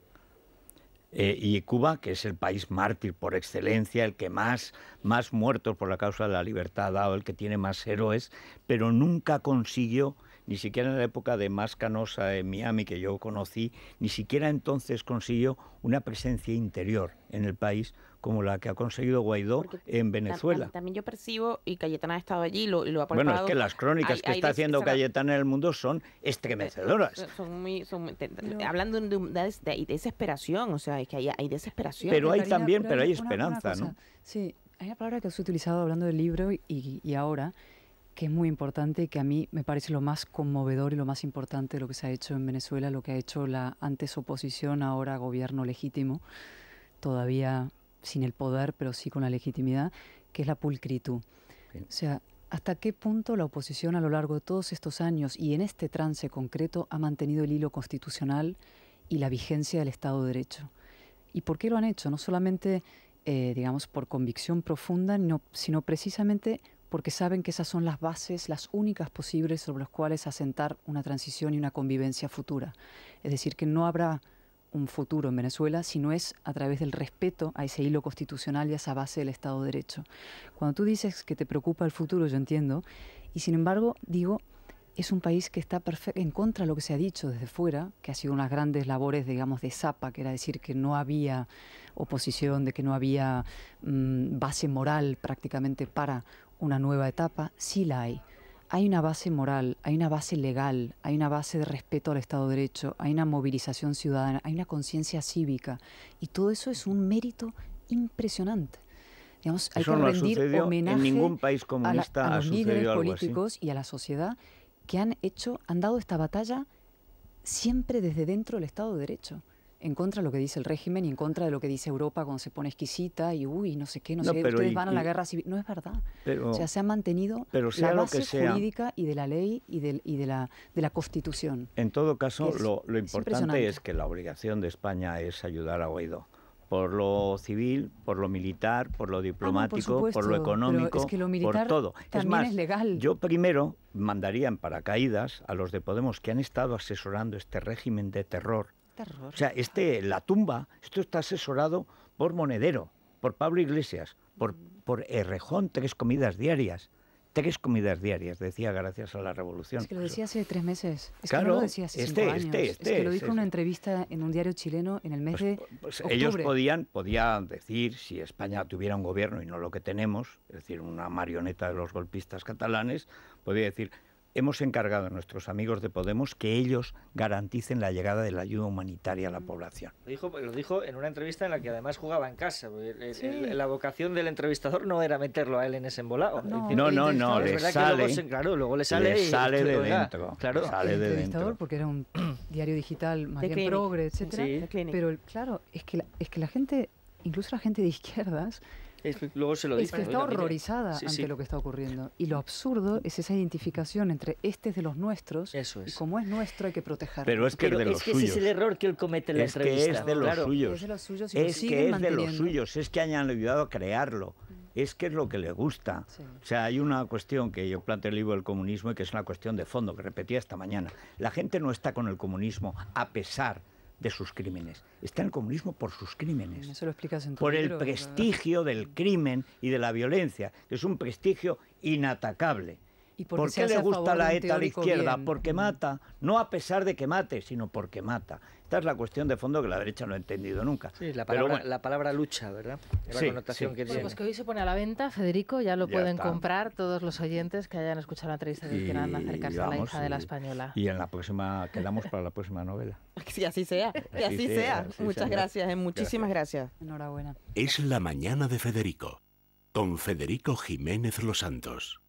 Eh, y Cuba, que es el país mártir por excelencia, el que más, más muertos por la causa de la libertad ha dado, el que tiene más héroes, pero nunca consiguió, ni siquiera en la época de más canosa en Miami que yo conocí, ni siquiera entonces consiguió una presencia interior en el país como la que ha conseguido Guaidó en Venezuela. También, yo percibo, y Cayetana ha estado allí, lo, lo ha aportado. Bueno, es que las crónicas que está haciendo Cayetán Cayetana en el mundo son estremecedoras. Eh, son muy, son, Hablando de, desesperación, o sea, es que hay, hay desesperación. Pero hay también, pero hay esperanza, ¿no? Sí, hay una palabra que has utilizado hablando del libro y, y ahora que es muy importante, que a mí me parece lo más conmovedor y lo más importante de lo que se ha hecho en Venezuela, lo que ha hecho la antes oposición, ahora gobierno legítimo, todavía sin el poder, pero sí con la legitimidad, que es la pulcritud. O sea, ¿hasta qué punto la oposición a lo largo de todos estos años y en este trance concreto ha mantenido el hilo constitucional y la vigencia del Estado de Derecho? ¿Y por qué lo han hecho? No solamente, eh, digamos, por convicción profunda, sino precisamente porque saben que esas son las bases, las únicas posibles sobre las cuales asentar una transición y una convivencia futura. Es decir, que no habrá un futuro en Venezuela si no es a través del respeto a ese hilo constitucional y a esa base del Estado de Derecho. Cuando tú dices que te preocupa el futuro, yo entiendo, y sin embargo digo, es un país que está en contra de lo que se ha dicho desde fuera, que ha sido unas grandes labores, digamos, de zapa, que era decir que no había oposición, de que no había mm, base moral prácticamente para una nueva etapa, sí la hay hay una base moral, hay una base legal, hay una base de respeto al Estado de Derecho, hay una movilización ciudadana, hay una conciencia cívica y todo eso es un mérito impresionante. hay que rendir homenaje ningún país a, los líderes políticos y a la sociedad que han hecho, han dado esta batalla siempre desde dentro del Estado de Derecho en contra de lo que dice el régimen y en contra de lo que dice Europa cuando se pone exquisita y uy, no sé qué, no, sé qué, ustedes van a la guerra civil. No es verdad. Pero, o sea, se ha mantenido pero la base jurídica y de la ley y de, la, Constitución. En todo caso, lo, importante es, que la obligación de España es ayudar a Guaidó por lo civil, por lo militar, por lo ah, diplomático, por, lo económico, por todo. También es legal. yo primero mandaría en paracaídas a los de Podemos que han estado asesorando este régimen de terror o sea, este, la tumba, esto está asesorado por Monedero, por Pablo Iglesias, por, por Errejón, tres comidas diarias. Tres comidas diarias, decía gracias a la revolución. Es que lo decía hace tres meses. Es que no lo decía hace este, cinco este, años. es este, que lo dijo en una entrevista en un diario chileno en el mes pues, de. Pues, pues, ellos podían, podían decir, si España tuviera un gobierno y no lo que tenemos, es decir, una marioneta de los golpistas catalanes, podía decir, hemos encargado a nuestros amigos de Podemos que ellos garanticen la llegada de la ayuda humanitaria a la mm. población. Lo dijo, lo dijo en una entrevista en la que además jugaba en casa. la vocación del entrevistador no era meterlo a él en ese embolado. No, no, no, le sale. claro, luego le sale, sale de dentro. Claro. sale de dentro. Porque era un diario digital más bien progre, etcétera. Pero claro, es que es que la gente, incluso la gente de izquierdas, es que lo está horrorizada ante lo que está ocurriendo. Y lo absurdo es esa identificación entre este es de los nuestros y como es nuestro hay que protegerlo. Pero es que es de los Es que es el error que él comete en Que es de los suyos. Es que es de los suyos. Es que hayan ayudado a crearlo. Es que es lo que le gusta. O sea, hay una cuestión que yo planteo en el libro del comunismo y que es una cuestión de fondo que repetía esta mañana. La gente no está con el comunismo a pesar de sus crímenes. Está el comunismo por sus crímenes. por el prestigio del crimen y de la violencia, que es un prestigio inatacable por, qué le gusta la ETA e a la izquierda? Porque mm. mata, no a pesar de que mate, sino porque mata. Esta es la cuestión de fondo que la derecha no ha entendido nunca. la palabra, lucha, ¿verdad? Es la connotación que pues tiene. pues que hoy se pone a la venta, Federico, ya lo pueden comprar todos los oyentes que hayan escuchado la entrevista de quieran acercarse a la hija de la española. Y en la próxima, quedamos para la próxima novela. Que así sea, que así, sea. Muchas gracias, eh, muchísimas gracias. Enhorabuena. Es la mañana de Federico, con Federico Jiménez Los Santos.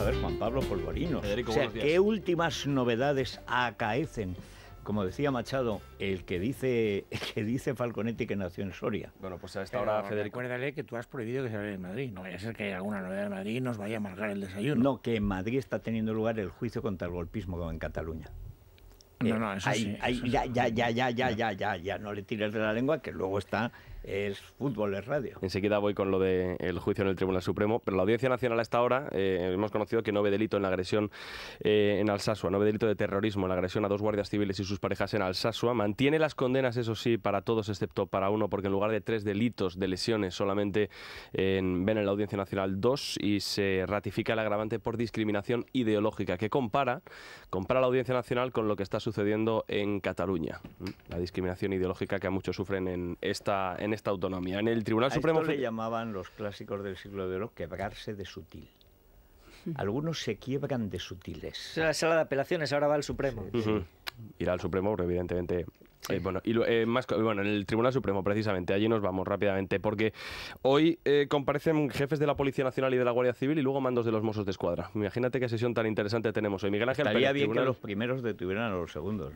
A ver, Juan Pablo Polvorino. o sea, ¿qué últimas novedades acaecen? Como decía Machado, el que dice, que dice Falconetti que nació en Soria. Bueno, pues a esta hora, Federico. cuéntale que tú has prohibido que se vaya en Madrid. No vaya a ser que alguna novedad de Madrid nos vaya a marcar el desayuno. No, que en Madrid está teniendo lugar el juicio contra el golpismo como en Cataluña. no, no, eso, sí, ya, ya, ya, ya, ya, ya, ya, ya, no le tires de la lengua, que luego está es fútbol, es radio. Enseguida voy con lo del juicio en el Tribunal Supremo, pero la Audiencia Nacional hasta ahora, eh, hemos conocido que no ve delito en la agresión eh, en Alsasua, no ve delito de terrorismo en la agresión a dos guardias civiles y sus parejas en Alsasua. Mantiene las condenas, eso sí, para todos excepto para uno, porque en lugar de tres delitos de lesiones solamente en, ven en la Audiencia Nacional dos y se ratifica el agravante por discriminación ideológica, que compara, compara la Audiencia Nacional con lo que está sucediendo en Cataluña. La discriminación ideológica que a muchos sufren en esta... En en esta autonomía. En el Tribunal Supremo. Esto le llamaban los clásicos del siglo de oro quebrarse de sutil. Algunos se quiebran de sutiles. la sala de apelaciones, ahora va al Supremo. Irá al Supremo, evidentemente eh, bueno, y eh, más, bueno, en el Tribunal Supremo, precisamente, allí nos vamos rápidamente, porque hoy eh, comparecen jefes de la Policía Nacional y de la Guardia Civil y luego mandos de los Mossos de Escuadra. Imagínate qué sesión tan interesante tenemos hoy. Miguel Ángel Estaría bien tribunal... que los primeros detuvieran a los segundos.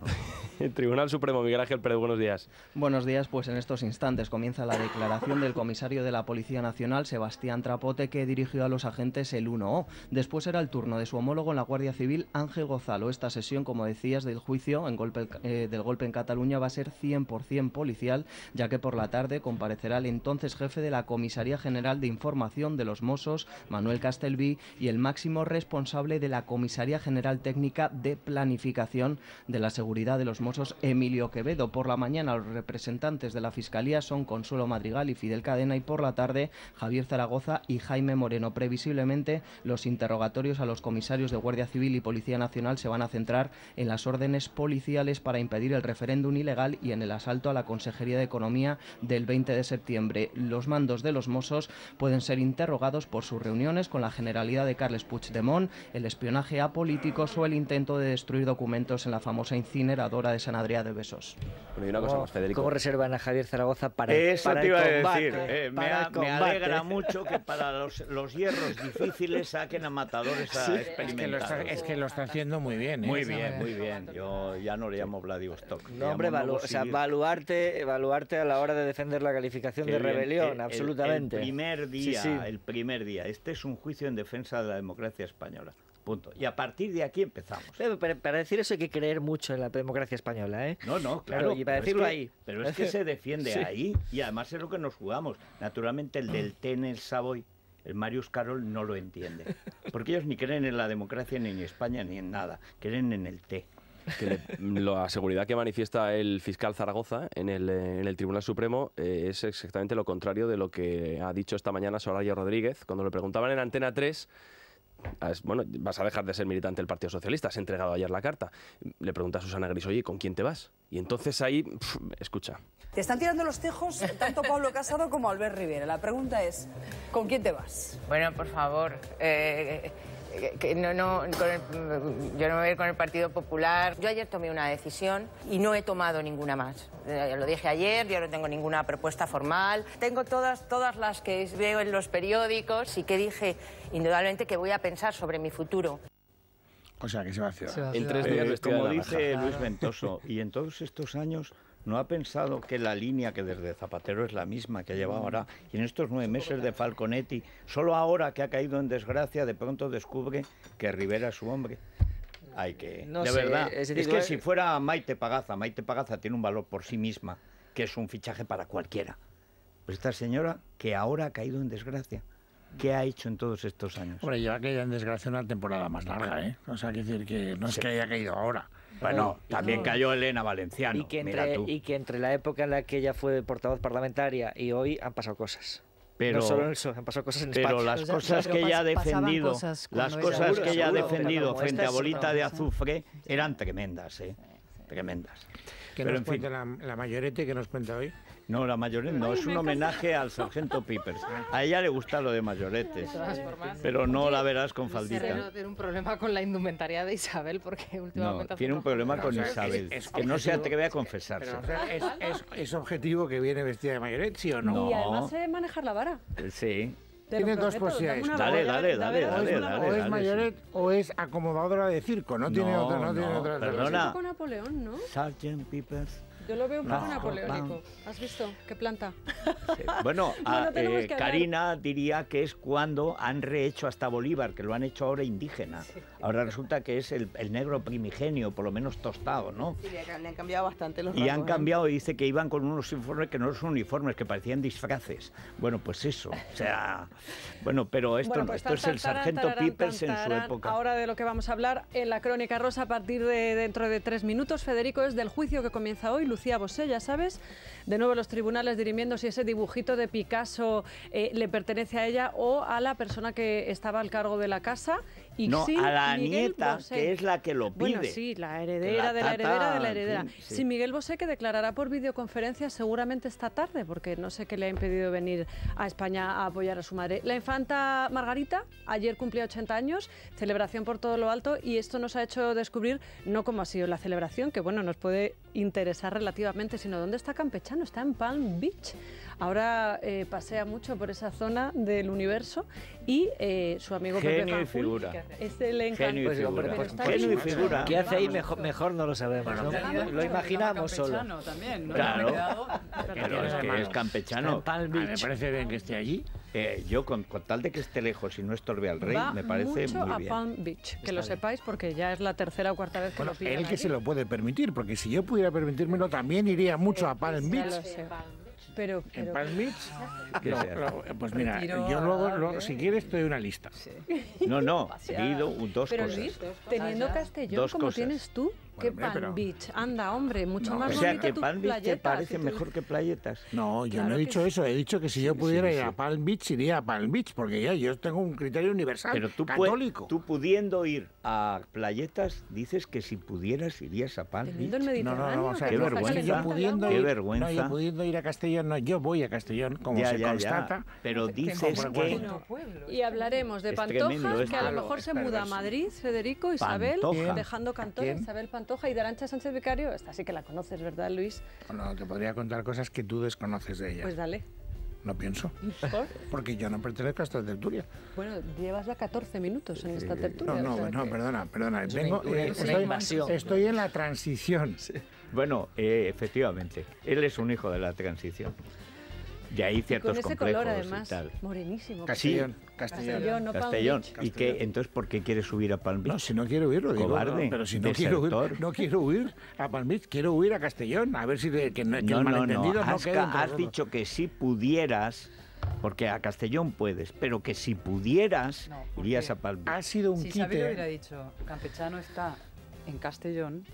el Tribunal Supremo, Miguel Ángel Pérez, buenos días. Buenos días, pues en estos instantes comienza la declaración del comisario de la Policía Nacional, Sebastián Trapote, que dirigió a los agentes el 1O. Después era el turno de su homólogo en la Guardia Civil, Ángel Gozalo. Esta sesión, como decías, del juicio en golpe, del golpe en Cataluña va a ser 100% policial, ya que por la tarde comparecerá el entonces jefe de la Comisaría General de Información de los Mossos, Manuel Castelví, y el máximo responsable de la Comisaría General Técnica de Planificación de la Seguridad de los Mossos, Emilio Quevedo. Por la mañana los representantes de la Fiscalía son Consuelo Madrigal y Fidel Cadena y por la tarde Javier Zaragoza y Jaime Moreno. Previsiblemente los interrogatorios a los comisarios de Guardia Civil y Policía Nacional se van a centrar en las órdenes policiales para impedir el referéndum y ilegal y en el asalto a la Consejería de Economía del 20 de septiembre. Los mandos de los Mossos pueden ser interrogados por sus reuniones con la Generalidad de Carles Puigdemont, el espionaje a políticos o el intento de destruir documentos en la famosa incineradora de San Adrià de Besos. ¿Cómo reservan a Javier Zaragoza para, Eso para te iba decir. Eh, me, alegra mucho que para los, hierros difíciles saquen a matadores a experimentar. Es que, lo están haciendo muy bien. ¿eh? Muy bien, muy bien. Yo ya no le llamo Vladivostok. No, hombre, o sea, evaluarte, a la hora de defender la calificación de rebelión, eh, absolutamente. El, primer día, el primer día. Este es un juicio en defensa de la democracia española. Punto. Y a partir de aquí empezamos. Pero para, decir eso hay que creer mucho en la democracia española, ¿eh? No, no, claro. y para decirlo ahí. Pero es que se defiende ahí y además es lo que nos jugamos. Naturalmente el del en el Savoy, el Marius Carol no lo entiende. Porque ellos ni creen en la democracia, ni en España, ni en nada. Creen en el té que la seguridad que manifiesta el fiscal Zaragoza en el, Tribunal Supremo eh, es exactamente lo contrario de lo que ha dicho esta mañana Soraya Rodríguez cuando le preguntaban en Antena 3 bueno, vas a dejar de ser militante del Partido Socialista, has entregado ayer la carta. Le pregunta a Susana Gris, ¿con quién te vas? Y entonces ahí, escucha. Te están tirando los tejos tanto Pablo Casado como Albert Rivera. La pregunta es, ¿con quién te vas? Bueno, por favor, eh, no, no, mm, yo no me voy a ir con el Partido Popular. Yo ayer tomé una decisión y no he tomado ninguna más. Eh, lo dije ayer, yo no tengo ninguna propuesta formal. Tengo todas, todas las que veo en los periódicos y que dije indudablemente que voy a pensar sobre mi futuro. O sea, que se va a hacer. Eh, como dice Luis Ventoso, y en todos estos años ¿No ha pensado que la línea que desde Zapatero es la misma que lleva mm. ahora y en estos nueve meses de Falconetti, solo ahora que ha caído en desgracia, de pronto descubre que Rivera es su hombre? Hay que. de verdad. Es, que si fuera Maite Pagaza, Maite Pagaza tiene un valor por sí misma, que es un fichaje para cualquiera. Pues esta señora que ahora ha caído en desgracia. ¿Qué ha hecho en todos estos años? Hombre, lleva caído en desgracia una temporada más larga, ¿eh? O sea, quiere decir que no es que haya caído ahora. Bueno, también cayó Elena Valenciano. Y que, entre, la época en la que ella fue portavoz parlamentaria y hoy han pasado cosas. Pero, no solo eso, han pasado cosas en pero las cosas que ella ha defendido, las cosas que ella ha defendido frente a bolita de azufre eran tremendas, ¿eh? tremendas. ¿Qué nos en la, la mayorete que nos cuenta hoy? No, la mayoret no, es un homenaje al sargento Pipers. Ah. A ella le gusta lo de mayoretes, pero no la verás con faldita. Tiene un problema con la indumentaria de Isabel, porque últimamente... No, tiene un problema con Isabel, que no se atreve a confesarse. es, objetivo que viene vestida de mayorete, ¿sí o no? Y además es manejar la vara. Eh, sí, tiene dos posibilidades. Dale, dale, dale, dale, O es mayoret o es acomodadora de circo, no tiene otra, no, tiene otra. Perdona. con Napoleón, ¿no? Sargent Pipers. Yo lo veo un poco napoleónico. ¿Has visto? ¿Qué planta? Bueno, ah, eh, Karina diría que es cuando han rehecho hasta Bolívar, que lo han hecho ahora indígena. Ahora resulta que es el, negro primigenio, por lo menos tostado, ¿no? Sí, le han cambiado bastante los Y han ¿eh? cambiado, y dice que iban con unos uniformes que no son uniformes, que parecían disfraces. Bueno, pues eso. O sea, bueno, pero esto, pues es el sargento Pippers en su época. Ahora de lo que vamos a hablar en la Crónica Rosa a partir de dentro de tres minutos, Federico, es del juicio que comienza hoy. Lucía Bosé, ya sabes. De nuevo los tribunales dirimiendo si ese dibujito de Picasso eh, le pertenece a ella o a la persona que estaba al cargo de la casa. Y a la nieta, que es la que lo pide. sí, la heredera de la heredera de la heredera. Si Miguel Bosé, que declarará por videoconferencia seguramente esta tarde, porque no sé qué le ha impedido venir a España a apoyar a su madre. La infanta Margarita, ayer cumplía 80 años, celebración por todo lo alto, y esto nos ha hecho descubrir no cómo ha sido la celebración, que bueno, nos puede interesar relativamente, sino dónde está Campechano, está en Palm Beach. Ahora eh, pasea mucho por esa zona del universo y eh, su amigo Genio Pepe y figura. Es el encanto. y figura. Genio y figura. Pues ¿Qué hace ahí? Mejor, no lo sabemos. Lo, imaginamos solo. campechano También, ¿no? Claro, pero es que es campechano. me parece bien que esté allí. Eh, yo, con, tal de que esté lejos y no estorbe al rey, me parece muy bien. mucho a Palm Beach, que lo sepáis, porque ya es la tercera o cuarta vez que lo piden. Él que se lo puede permitir, porque si yo pudiera permitírmelo, también iría mucho a eh, Palm Beach. Pero, pero, ¿En Palm pues mira, yo luego, si quieres, te doy una lista. No, no, he ido dos pero, cosas. teniendo Castellón como tienes tú, Qué Palm Beach, anda, hombre, mucho más o bonito tu Palm Beach parece mejor que playetas. No, yo no he dicho eso, he dicho que si yo pudiera ir a Palm Beach iría a Palm Beach porque ya yo tengo un criterio universal pero tú católico. tú pudiendo ir a playetas dices que si pudieras irías a Palm Beach. El no, no, no, o qué vergüenza, yo pudiendo ir, a Castellón, no, yo voy a Castellón como se constata. Pero dices que pues, y hablaremos de Pantoja, que a lo mejor se muda a Madrid, Federico, Isabel, dejando Cantón, Isabel Pantoja. Pantoja y de Sánchez Vicario, esta sí que la conoces, ¿verdad, Luis? Bueno, te podría contar cosas que tú desconoces de ella. Pues dale. No pienso. ¿Por? Porque yo no pertenezco a esta tertulia. Bueno, llevas ya 14 minutos en esta tertulia. No, no, perdona, perdona. Eh, estoy, estoy, en la transición. Bueno, eh, efectivamente, él es un hijo de la transición. De ahí ciertos y con ese color, además, y tal. morenísimo. Castellón. Castellón. Castellón, no Castellón. ¿Y qué, entonces por qué quieres subir a Palm No, si no quiero huir, lo digo. Cobarde, pero si no quiero, huir, no quiero huir a Palm quiero huir a Castellón. A ver si que, que no, malentendido no, no, has, dicho que si pudieras... Porque a Castellón puedes, pero que si pudieras, irías a Palm Beach. Ha sido un si quite. Si hubiera dicho, Campechano está en Castellón,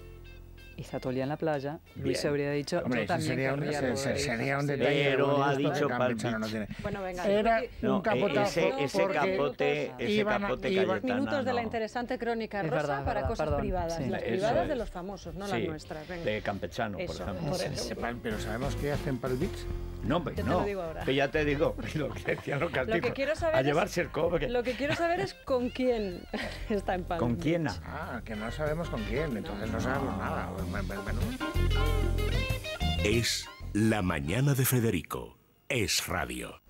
y atolía en la playa, Luis se habría dicho, yo también sería un, sería un detalle. Pero ha dicho No tiene. Bueno, venga. Era un capotazo. Ese, ese capote, ese capote capote Cayetana... Minutos de la interesante crónica rosa para cosas privadas. Las privadas de los famosos, no las nuestras. De Campechano, por ejemplo. Pero sabemos qué hacen para el Beach. No, pues, no. Que ya te digo, lo que decían los quiero saber a llevarse el cobre. Lo que quiero saber es con quién está en paro. ¿Con quién? Ah, que no sabemos con quién, entonces no, sabemos nada. Es la mañana de Federico. Es radio.